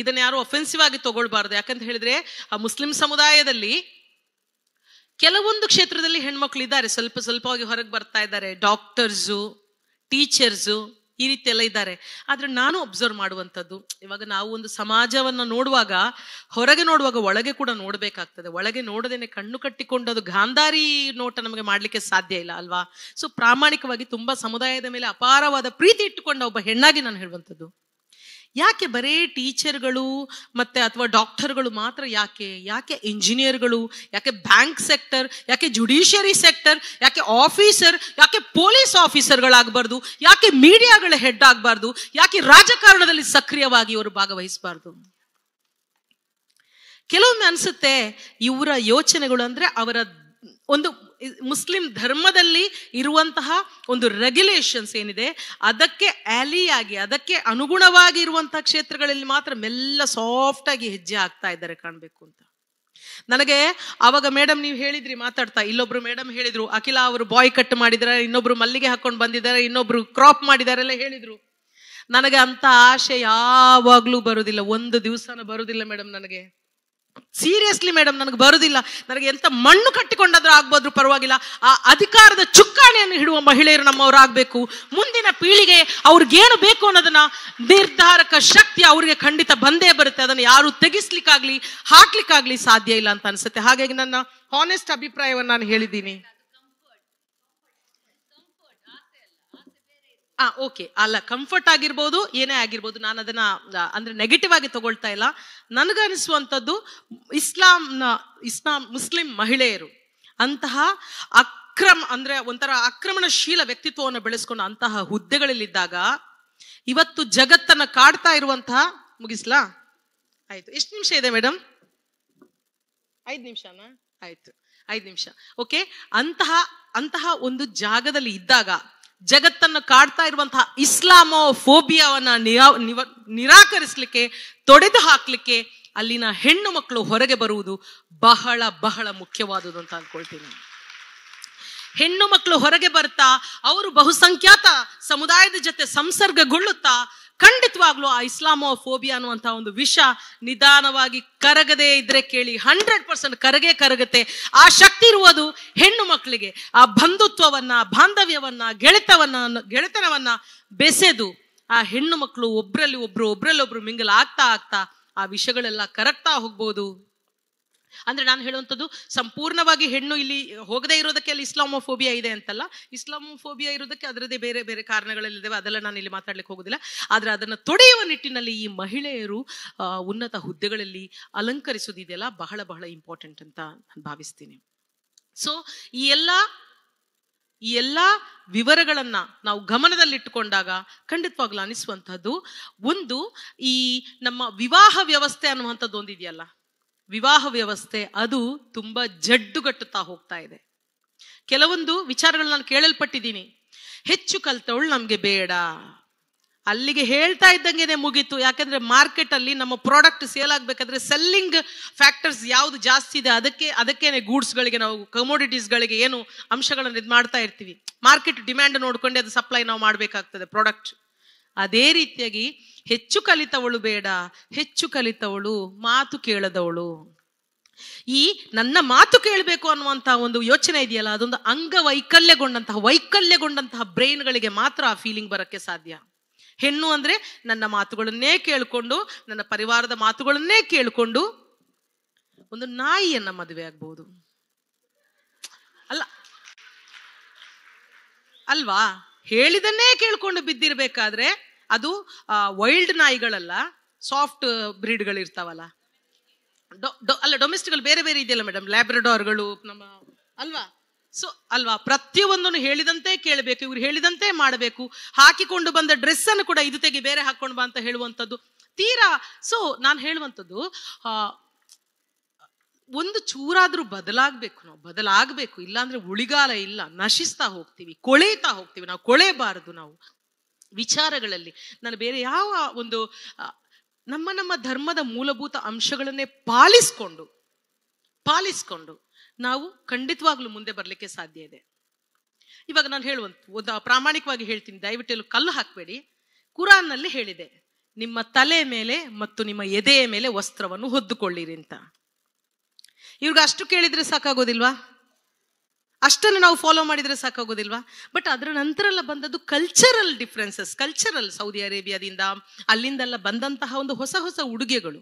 ಇದನ್ನ ಯಾರು ಅಫೆನ್ಸಿವ್ ಆಗಿ ತಗೊಳ್ಬಾರ್ದು ಯಾಕಂತ ಹೇಳಿದ್ರೆ ಆ ಮುಸ್ಲಿಂ ಸಮುದಾಯದಲ್ಲಿ ಕೆಲವೊಂದು ಕ್ಷೇತ್ರದಲ್ಲಿ ಹೆಣ್ಮಕ್ಳು ಇದ್ದಾರೆ ಸ್ವಲ್ಪ ಸ್ವಲ್ಪವಾಗಿ ಹೊರಗೆ ಬರ್ತಾ ಇದ್ದಾರೆ ಡಾಕ್ಟರ್ಸು ಟೀಚರ್ಸು ಈ ರೀತಿ ಎಲ್ಲ ಇದ್ದಾರೆ ಆದರೆ ನಾನು ಅಬ್ಸರ್ವ್ ಮಾಡುವಂಥದ್ದು ಇವಾಗ ನಾವು ಒಂದು ಸಮಾಜವನ್ನು ನೋಡುವಾಗ ಹೊರಗೆ ನೋಡುವಾಗ ಒಳಗೆ ಕೂಡ ನೋಡಬೇಕಾಗ್ತದೆ ಒಳಗೆ ನೋಡದೇನೆ ಕಣ್ಣು ಕಟ್ಟಿಕೊಂಡು ಅದು ಗಾಂಧಾರಿ ನೋಟ ನಮಗೆ ಮಾಡಲಿಕ್ಕೆ ಸಾಧ್ಯ ಇಲ್ಲ ಅಲ್ವಾ ಸೊ ಪ್ರಾಮಾಣಿಕವಾಗಿ ತುಂಬ ಸಮುದಾಯದ ಮೇಲೆ ಅಪಾರವಾದ ಪ್ರೀತಿ ಇಟ್ಟುಕೊಂಡ ಒಬ್ಬ ಹೆಣ್ಣಾಗಿ ನಾನು ಹೇಳುವಂಥದ್ದು ಯಾಕೆ ಬರೇ ಟೀಚರ್ಗಳು ಮತ್ತೆ ಅಥವಾ ಡಾಕ್ಟರ್ಗಳು ಮಾತ್ರ ಯಾಕೆ ಯಾಕೆ ಇಂಜಿನಿಯರ್ಗಳು ಯಾಕೆ ಬ್ಯಾಂಕ್ ಸೆಕ್ಟರ್ ಯಾಕೆ ಜುಡಿಷಿಯರಿ ಸೆಕ್ಟರ್ ಯಾಕೆ ಆಫೀಸರ್ ಯಾಕೆ ಪೊಲೀಸ್ ಆಫೀಸರ್ಗಳಾಗಬಾರ್ದು ಯಾಕೆ ಮೀಡಿಯಾಗಳ ಹೆಡ್ ಆಗಬಾರ್ದು ಯಾಕೆ ರಾಜಕಾರಣದಲ್ಲಿ ಸಕ್ರಿಯವಾಗಿ ಇವರು ಭಾಗವಹಿಸಬಾರ್ದು ಕೆಲವೊಮ್ಮೆ ಅನ್ಸುತ್ತೆ ಇವರ ಯೋಚನೆಗಳು ಅಂದರೆ ಅವರ ಒಂದು ಮುಸ್ಲಿಂ ಧರ್ಮದಲ್ಲಿ ಇರುವಂತಹ ಒಂದು ರೆಗ್ಯುಲೇಷನ್ಸ್ ಏನಿದೆ ಅದಕ್ಕೆ ಆಲಿಯಾಗಿ ಅದಕ್ಕೆ ಅನುಗುಣವಾಗಿ ಇರುವಂತಹ ಕ್ಷೇತ್ರಗಳಲ್ಲಿ ಮಾತ್ರ ಮೆಲ್ಲ ಸಾಫ್ಟಾಗಿ ಹೆಜ್ಜೆ ಆಗ್ತಾ ಇದ್ದಾರೆ ಕಾಣಬೇಕು ಅಂತ ನನಗೆ ಅವಾಗ ಮೇಡಮ್ ನೀವು ಹೇಳಿದ್ರಿ ಮಾತಾಡ್ತಾ ಇಲ್ಲೊಬ್ರು ಮೇಡಮ್ ಹೇಳಿದ್ರು ಅಖಿಲ ಅವರು ಬಾಯ್ ಕಟ್ ಮಾಡಿದ್ದಾರೆ ಇನ್ನೊಬ್ರು ಮಲ್ಲಿಗೆ ಹಾಕೊಂಡು ಬಂದಿದ್ದಾರೆ ಇನ್ನೊಬ್ರು ಕ್ರಾಪ್ ಮಾಡಿದ್ದಾರೆ ಎಲ್ಲ ಹೇಳಿದ್ರು ನನಗೆ ಅಂತ ಆಶೆ ಯಾವಾಗ್ಲೂ ಬರುದಿಲ್ಲ ಒಂದು ದಿವಸನೂ ಬರುದಿಲ್ಲ ಮೇಡಮ್ ನನಗೆ ಸೀರಿಯಸ್ಲಿ ಮೇಡಮ್ ನನಗೆ ಬರುದಿಲ್ಲ ನನಗೆ ಎಂತ ಮಣ್ಣು ಕಟ್ಟಿಕೊಂಡಾದ್ರೂ ಆಗ್ಬೋದ್ರು ಪರವಾಗಿಲ್ಲ ಆ ಅಧಿಕಾರದ ಚುಕ್ಕಾಣಿಯನ್ನು ಹಿಡುವ ಮಹಿಳೆಯರು ನಮ್ಮವರಾಗಬೇಕು ಮುಂದಿನ ಪೀಳಿಗೆ ಅವ್ರಿಗೇನು ಬೇಕು ಅನ್ನೋದನ್ನ ನಿರ್ಧಾರಕ ಶಕ್ತಿ ಅವ್ರಿಗೆ ಖಂಡಿತ ಬಂದೇ ಬರುತ್ತೆ ಅದನ್ನು ಯಾರು ತೆಗಿಸ್ಲಿಕ್ಕಾಗ್ಲಿ ಹಾಕ್ಲಿಕ್ಕಾಗ್ಲಿ ಸಾಧ್ಯ ಇಲ್ಲ ಅಂತ ಅನ್ಸುತ್ತೆ ಹಾಗಾಗಿ ನನ್ನ ಹಾನೆಸ್ಟ್ ಅಭಿಪ್ರಾಯವನ್ನು ನಾನು ಹೇಳಿದ್ದೀನಿ ಆ ಓಕೆ ಅಲ್ಲ ಕಂಫರ್ಟ್ ಆಗಿರ್ಬೋದು ಏನೇ ಆಗಿರ್ಬೋದು ನಾನು ಅದನ್ನ ಅಂದ್ರೆ ನೆಗೆಟಿವ್ ಆಗಿ ತಗೊಳ್ತಾ ಇಲ್ಲ ನನಗನಿಸುವಂಥದ್ದು ಇಸ್ಲಾಂನ ಇಸ್ಲಾಂ ಮುಸ್ಲಿಂ ಮಹಿಳೆಯರು ಅಂತಹ ಅಕ್ರಮ ಅಂದ್ರೆ ಒಂಥರ ಆಕ್ರಮಣಶೀಲ ವ್ಯಕ್ತಿತ್ವವನ್ನು ಬೆಳೆಸ್ಕೊಂಡು ಅಂತಹ ಹುದ್ದೆಗಳಲ್ಲಿದ್ದಾಗ ಇವತ್ತು ಜಗತ್ತನ್ನ ಕಾಡ್ತಾ ಇರುವಂತಹ ಮುಗಿಸ್ಲಾ ಆಯ್ತು ಎಷ್ಟು ನಿಮಿಷ ಇದೆ ಮೇಡಮ್ ಐದು ನಿಮಿಷನಾ ಆಯ್ತು ಐದು ನಿಮಿಷ ಓಕೆ ಅಂತಹ ಅಂತಹ ಒಂದು ಜಾಗದಲ್ಲಿ ಇದ್ದಾಗ ಜಗತ್ತನ್ನು ಕಾಡ್ತಾ ಇರುವಂತಹ ಇಸ್ಲಾಮೋ ಫೋಬಿಯಾವನ್ನ ನಿರಾಕರಿಸಲಿಕ್ಕೆ ತೊಡೆದು ಹಾಕ್ಲಿಕ್ಕೆ ಅಲ್ಲಿನ ಹೆಣ್ಣು ಮಕ್ಕಳು ಹೊರಗೆ ಬರುವುದು ಬಹಳ ಬಹಳ ಮುಖ್ಯವಾದುದು ಅಂತ ಅಂದ್ಕೊಳ್ತೀನಿ ಹೆಣ್ಣು ಮಕ್ಕಳು ಹೊರಗೆ ಬರ್ತಾ ಅವರು ಬಹುಸಂಖ್ಯಾತ ಸಮುದಾಯದ ಜೊತೆ ಸಂಸರ್ಗಗೊಳ್ಳುತ್ತಾ ಖಂಡಿತವಾಗ್ಲೂ ಆ ಇಸ್ಲಾಮೋ ಫೋಬಿಯಾ ಅನ್ನುವಂಥ ಒಂದು ವಿಷ ನಿಧಾನವಾಗಿ ಕರಗದೇ ಇದ್ರೆ ಕೇಳಿ ಹಂಡ್ರೆಡ್ ಪರ್ಸೆಂಟ್ ಕರಗೇ ಕರಗುತ್ತೆ ಆ ಶಕ್ತಿ ಇರುವುದು ಹೆಣ್ಣು ಮಕ್ಕಳಿಗೆ ಆ ಬಂಧುತ್ವವನ್ನ ಬಾಂಧವ್ಯವನ್ನ ಗೆಳೆತವನ್ನ ಗೆಳೆತನವನ್ನ ಬೆಸೆದು ಆ ಹೆಣ್ಣು ಮಕ್ಕಳು ಒಬ್ರಲ್ಲಿ ಒಬ್ರು ಒಬ್ರಲ್ಲೊಬ್ರು ಮಿಂಗಲ್ ಆಗ್ತಾ ಆಗ್ತಾ ಆ ವಿಷಗಳೆಲ್ಲ ಕರಗ್ತಾ ಹೋಗ್ಬೋದು ಅಂದ್ರೆ ನಾನು ಹೇಳುವಂಥದ್ದು ಸಂಪೂರ್ಣವಾಗಿ ಹೆಣ್ಣು ಇಲ್ಲಿ ಹೋಗದೇ ಇರೋದಕ್ಕೆ ಅಲ್ಲಿ ಇಸ್ಲಾಮೋಫೋಬಿಯಾ ಇದೆ ಅಂತಲ್ಲ ಇಸ್ಲಾಮೋಫೋಬಿಯಾ ಇರೋದಕ್ಕೆ ಅದರದೇ ಬೇರೆ ಬೇರೆ ಕಾರಣಗಳಲ್ಲಿದ್ದಾವೆ ಅದೆಲ್ಲ ನಾನು ಇಲ್ಲಿ ಮಾತಾಡ್ಲಿಕ್ಕೆ ಹೋಗೋದಿಲ್ಲ ಆದ್ರೆ ಅದನ್ನು ತೊಡೆಯುವ ನಿಟ್ಟಿನಲ್ಲಿ ಈ ಮಹಿಳೆಯರು ಉನ್ನತ ಹುದ್ದೆಗಳಲ್ಲಿ ಅಲಂಕರಿಸೋದಿದೆಯಲ್ಲ ಬಹಳ ಬಹಳ ಇಂಪಾರ್ಟೆಂಟ್ ಅಂತ ನಾನು ಭಾವಿಸ್ತೀನಿ ಸೊ ಈ ಎಲ್ಲ ಈ ಎಲ್ಲ ವಿವರಗಳನ್ನ ನಾವು ಗಮನದಲ್ಲಿಟ್ಟುಕೊಂಡಾಗ ಖಂಡಿತವಾಗ್ಲು ಅನಿಸುವಂಥದ್ದು ಒಂದು ಈ ನಮ್ಮ ವಿವಾಹ ವ್ಯವಸ್ಥೆ ಅನ್ನುವಂಥದ್ದು ಒಂದಿದೆಯಲ್ಲ ವಿವಾಹ ವ್ಯವಸ್ಥೆ ಅದು ತುಂಬ ಜಡ್ಡುಗಟ್ಟುತ್ತಾ ಹೋಗ್ತಾ ಇದೆ ಕೆಲವೊಂದು ವಿಚಾರಗಳು ನಾನು ಕೇಳಲ್ಪಟ್ಟಿದ್ದೀನಿ ಹೆಚ್ಚು ಕಲ್ತವಳು ನಮಗೆ ಬೇಡ ಅಲ್ಲಿಗೆ ಹೇಳ್ತಾ ಇದ್ದಂಗೆನೆ ಮುಗೀತು ಯಾಕಂದ್ರೆ ಮಾರ್ಕೆಟ್ ಅಲ್ಲಿ ನಮ್ಮ ಪ್ರಾಡಕ್ಟ್ ಸೇಲ್ ಆಗಬೇಕಾದ್ರೆ ಸೆಲ್ಲಿಂಗ್ ಫ್ಯಾಕ್ಟರ್ಸ್ ಯಾವ್ದು ಜಾಸ್ತಿ ಇದೆ ಅದಕ್ಕೆ ಅದಕ್ಕೇನೆ ಗೂಡ್ಸ್ಗಳಿಗೆ ನಾವು ಕಮೋಡಿಟೀಸ್ಗಳಿಗೆ ಏನು ಅಂಶಗಳನ್ನು ಇದು ಮಾಡ್ತಾ ಇರ್ತೀವಿ ಮಾರ್ಕೆಟ್ ಡಿಮ್ಯಾಂಡ್ ನೋಡ್ಕೊಂಡೆ ಅದು ಸಪ್ಲೈ ನಾವು ಮಾಡಬೇಕಾಗ್ತದೆ ಪ್ರಾಡಕ್ಟ್ ಅದೇ ರೀತಿಯಾಗಿ ಹೆಚ್ಚು ಕಲಿತವಳು ಬೇಡ ಹೆಚ್ಚು ಕಲಿತವಳು ಮಾತು ಕೇಳದವಳು ಈ ನನ್ನ ಮಾತು ಕೇಳಬೇಕು ಅನ್ನುವಂತಹ ಒಂದು ಯೋಚನೆ ಇದೆಯಲ್ಲ ಅದೊಂದು ಅಂಗವೈಕಲ್ಯಗೊಂಡಂತಹ ವೈಕಲ್ಯಗೊಂಡಂತಹ ಬ್ರೈನ್ಗಳಿಗೆ ಮಾತ್ರ ಆ ಫೀಲಿಂಗ್ ಬರಕ್ಕೆ ಸಾಧ್ಯ ಹೆಣ್ಣು ಅಂದ್ರೆ ನನ್ನ ಮಾತುಗಳನ್ನೇ ಕೇಳಿಕೊಂಡು ನನ್ನ ಪರಿವಾರದ ಮಾತುಗಳನ್ನೇ ಕೇಳಿಕೊಂಡು ಒಂದು ನಾಯಿಯನ್ನ ಮದುವೆ ಆಗ್ಬೋದು ಅಲ್ಲ ಅಲ್ವಾ ಹೇಳಿದನ್ನೇ ಕೇಳ್ಕೊಂಡು ಬಿದ್ದಿರ್ಬೇಕಾದ್ರೆ ಅದು ವೈಲ್ಡ್ ನಾಯಿಗಳಲ್ಲ ಸಾಫ್ಟ್ ಬ್ರೀಡ್ಗಳು ಇರ್ತಾವಲ್ಲ ಅಲ್ಲ ಡೊಮೆಸ್ಟಿಕ್ ಬೇರೆ ಬೇರೆ ಇದೆಯಲ್ಲ ಮೇಡಮ್ ಲ್ಯಾಬ್ರಡಾರ್ಗಳು ನಮ್ಮ ಅಲ್ವಾ ಸೊ ಅಲ್ವಾ ಪ್ರತಿಯೊಂದನ್ನು ಹೇಳಿದಂತೆ ಕೇಳಬೇಕು ಇವ್ರು ಹೇಳಿದಂತೆ ಮಾಡಬೇಕು ಹಾಕಿಕೊಂಡು ಬಂದ ಡ್ರೆಸ್ ಅನ್ನು ಕೂಡ ಇದು ತೆಗೆ ಬೇರೆ ಹಾಕೊಂಡು ಬಾ ಅಂತ ಹೇಳುವಂಥದ್ದು ತೀರಾ ಸೊ ನಾನು ಹೇಳುವಂಥದ್ದು ಒಂದು ಚೂರಾದ್ರೂ ಬದಲಾಗಬೇಕು ನಾವು ಬದಲಾಗಬೇಕು ಇಲ್ಲಾಂದ್ರೆ ಉಳಿಗಾಲ ಇಲ್ಲ ನಶಿಸ್ತಾ ಹೋಗ್ತೀವಿ ಕೊಳೆಯುತ್ತಾ ಹೋಗ್ತೀವಿ ನಾವು ಕೊಳೆಬಾರದು ನಾವು ವಿಚಾರಗಳಲ್ಲಿ ನಾನು ಬೇರೆ ಯಾವ ಒಂದು ನಮ್ಮ ನಮ್ಮ ಧರ್ಮದ ಮೂಲಭೂತ ಅಂಶಗಳನ್ನೇ ಪಾಲಿಸ್ಕೊಂಡು ಪಾಲಿಸ್ಕೊಂಡು ನಾವು ಖಂಡಿತವಾಗ್ಲೂ ಮುಂದೆ ಬರಲಿಕ್ಕೆ ಸಾಧ್ಯ ಇದೆ ಇವಾಗ ನಾನು ಹೇಳುವಂತ ಒಂದು ಪ್ರಾಮಾಣಿಕವಾಗಿ ಹೇಳ್ತೀನಿ ದಯವಿಟ್ಟು ಕಲ್ಲು ಹಾಕಬೇಡಿ ಕುರಾನ್ನಲ್ಲಿ ಹೇಳಿದೆ ನಿಮ್ಮ ತಲೆ ಮೇಲೆ ಮತ್ತು ನಿಮ್ಮ ಎದೆಯ ಮೇಲೆ ವಸ್ತ್ರವನ್ನು ಹೊದ್ದುಕೊಳ್ಳಿರಿ ಅಂತ ಇವ್ರಿಗೆ ಅಷ್ಟು ಕೇಳಿದ್ರೆ ಸಾಕಾಗೋದಿಲ್ವಾ ಅಷ್ಟನ್ನು ನಾವು ಫಾಲೋ ಮಾಡಿದರೆ ಸಾಕಾಗೋದಿಲ್ವಾ ಬಟ್ ಅದರ ನಂತರ ಎಲ್ಲ ಬಂದದ್ದು ಕಲ್ಚರಲ್ ಡಿಫ್ರೆನ್ಸಸ್ ಕಲ್ಚರಲ್ ಸೌದಿ ಅರೇಬಿಯಾದಿಂದ ಅಲ್ಲಿಂದೆಲ್ಲ ಬಂದಂತಹ ಒಂದು ಹೊಸ ಹೊಸ ಉಡುಗೆಗಳು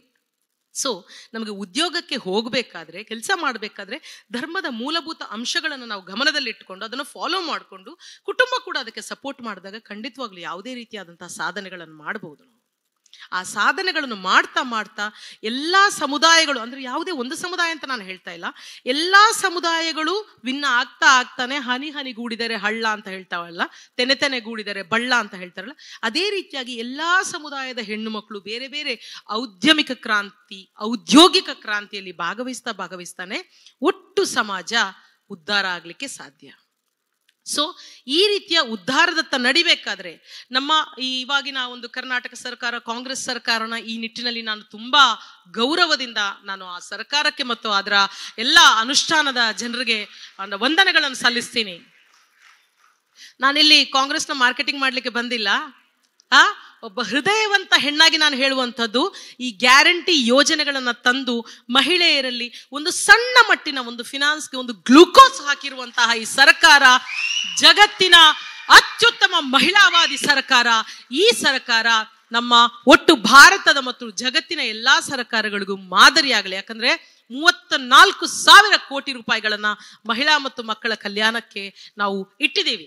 ಸೊ ನಮಗೆ ಉದ್ಯೋಗಕ್ಕೆ ಹೋಗಬೇಕಾದ್ರೆ ಕೆಲಸ ಮಾಡಬೇಕಾದ್ರೆ ಧರ್ಮದ ಮೂಲಭೂತ ಅಂಶಗಳನ್ನು ನಾವು ಗಮನದಲ್ಲಿಟ್ಟುಕೊಂಡು ಅದನ್ನು ಫಾಲೋ ಮಾಡಿಕೊಂಡು ಕುಟುಂಬ ಕೂಡ ಅದಕ್ಕೆ ಸಪೋರ್ಟ್ ಮಾಡಿದಾಗ ಖಂಡಿತವಾಗ್ಲೂ ಯಾವುದೇ ರೀತಿಯಾದಂತಹ ಸಾಧನೆಗಳನ್ನು ಮಾಡಬಹುದು ನಾವು ಆ ಸಾಧನೆಗಳನ್ನು ಮಾಡ್ತಾ ಮಾಡ್ತಾ ಎಲ್ಲ ಸಮುದಾಯಗಳು ಅಂದರೆ ಯಾವುದೇ ಒಂದು ಸಮುದಾಯ ಅಂತ ನಾನು ಹೇಳ್ತಾ ಇಲ್ಲ ಎಲ್ಲ ಸಮುದಾಯಗಳು ವಿನ್ನ ಆಗ್ತಾ ಆಗ್ತಾನೆ ಹನಿ ಹನಿಗೂಡಿದರೆ ಹಳ್ಳ ಅಂತ ಹೇಳ್ತಾವಲ್ಲ ತೆನೆ ಗೂಡಿದರೆ ಬಳ್ಳ ಅಂತ ಹೇಳ್ತಾರಲ್ಲ ಅದೇ ರೀತಿಯಾಗಿ ಎಲ್ಲ ಸಮುದಾಯದ ಹೆಣ್ಣು ಮಕ್ಕಳು ಬೇರೆ ಬೇರೆ ಔದ್ಯಮಿಕ ಕ್ರಾಂತಿ ಔದ್ಯೋಗಿಕ ಕ್ರಾಂತಿಯಲ್ಲಿ ಭಾಗವಹಿಸ್ತಾ ಭಾಗವಹಿಸ್ತಾನೆ ಒಟ್ಟು ಸಮಾಜ ಉದ್ಧಾರ ಆಗಲಿಕ್ಕೆ ಸಾಧ್ಯ ಸೊ ಈ ರೀತಿಯ ಉದ್ಧಾರದತ್ತ ನಡಿಬೇಕಾದ್ರೆ ನಮ್ಮ ಈ ಇವಾಗಿನ ಒಂದು ಕರ್ನಾಟಕ ಸರ್ಕಾರ ಕಾಂಗ್ರೆಸ್ ಸರ್ಕಾರನ ಈ ನಿಟ್ಟಿನಲ್ಲಿ ನಾನು ತುಂಬ ಗೌರವದಿಂದ ನಾನು ಆ ಸರ್ಕಾರಕ್ಕೆ ಮತ್ತು ಅದರ ಎಲ್ಲ ಅನುಷ್ಠಾನದ ಜನರಿಗೆ ವಂದನೆಗಳನ್ನು ಸಲ್ಲಿಸ್ತೀನಿ ನಾನಿಲ್ಲಿ ಕಾಂಗ್ರೆಸ್ನ ಮಾರ್ಕೆಟಿಂಗ್ ಮಾಡ್ಲಿಕ್ಕೆ ಬಂದಿಲ್ಲ ಆ ಒಬ್ಬ ಹೃದಯವಂತ ಹೆಣ್ಣಾಗಿ ನಾನು ಹೇಳುವಂಥದ್ದು ಈ ಗ್ಯಾರಂಟಿ ಯೋಜನೆಗಳನ್ನು ತಂದು ಮಹಿಳೆಯರಲ್ಲಿ ಒಂದು ಸಣ್ಣ ಮಟ್ಟಿನ ಒಂದು ಫಿನಾನ್ಸ್ಗೆ ಒಂದು ಗ್ಲುಕೋಸ್ ಹಾಕಿರುವಂತಹ ಈ ಸರ್ಕಾರ ಜಗತ್ತಿನ ಅತ್ಯುತ್ತಮ ಮಹಿಳಾವಾದಿ ಸರ್ಕಾರ ಈ ಸರ್ಕಾರ ನಮ್ಮ ಒಟ್ಟು ಭಾರತದ ಮತ್ತು ಜಗತ್ತಿನ ಎಲ್ಲಾ ಸರ್ಕಾರಗಳಿಗೂ ಮಾದರಿಯಾಗಲಿ ಯಾಕಂದ್ರೆ ಮೂವತ್ತ ನಾಲ್ಕು ಸಾವಿರ ಕೋಟಿ ರೂಪಾಯಿಗಳನ್ನ ಮಹಿಳಾ ಮತ್ತು ಮಕ್ಕಳ ಕಲ್ಯಾಣಕ್ಕೆ ನಾವು ಇಟ್ಟಿದ್ದೀವಿ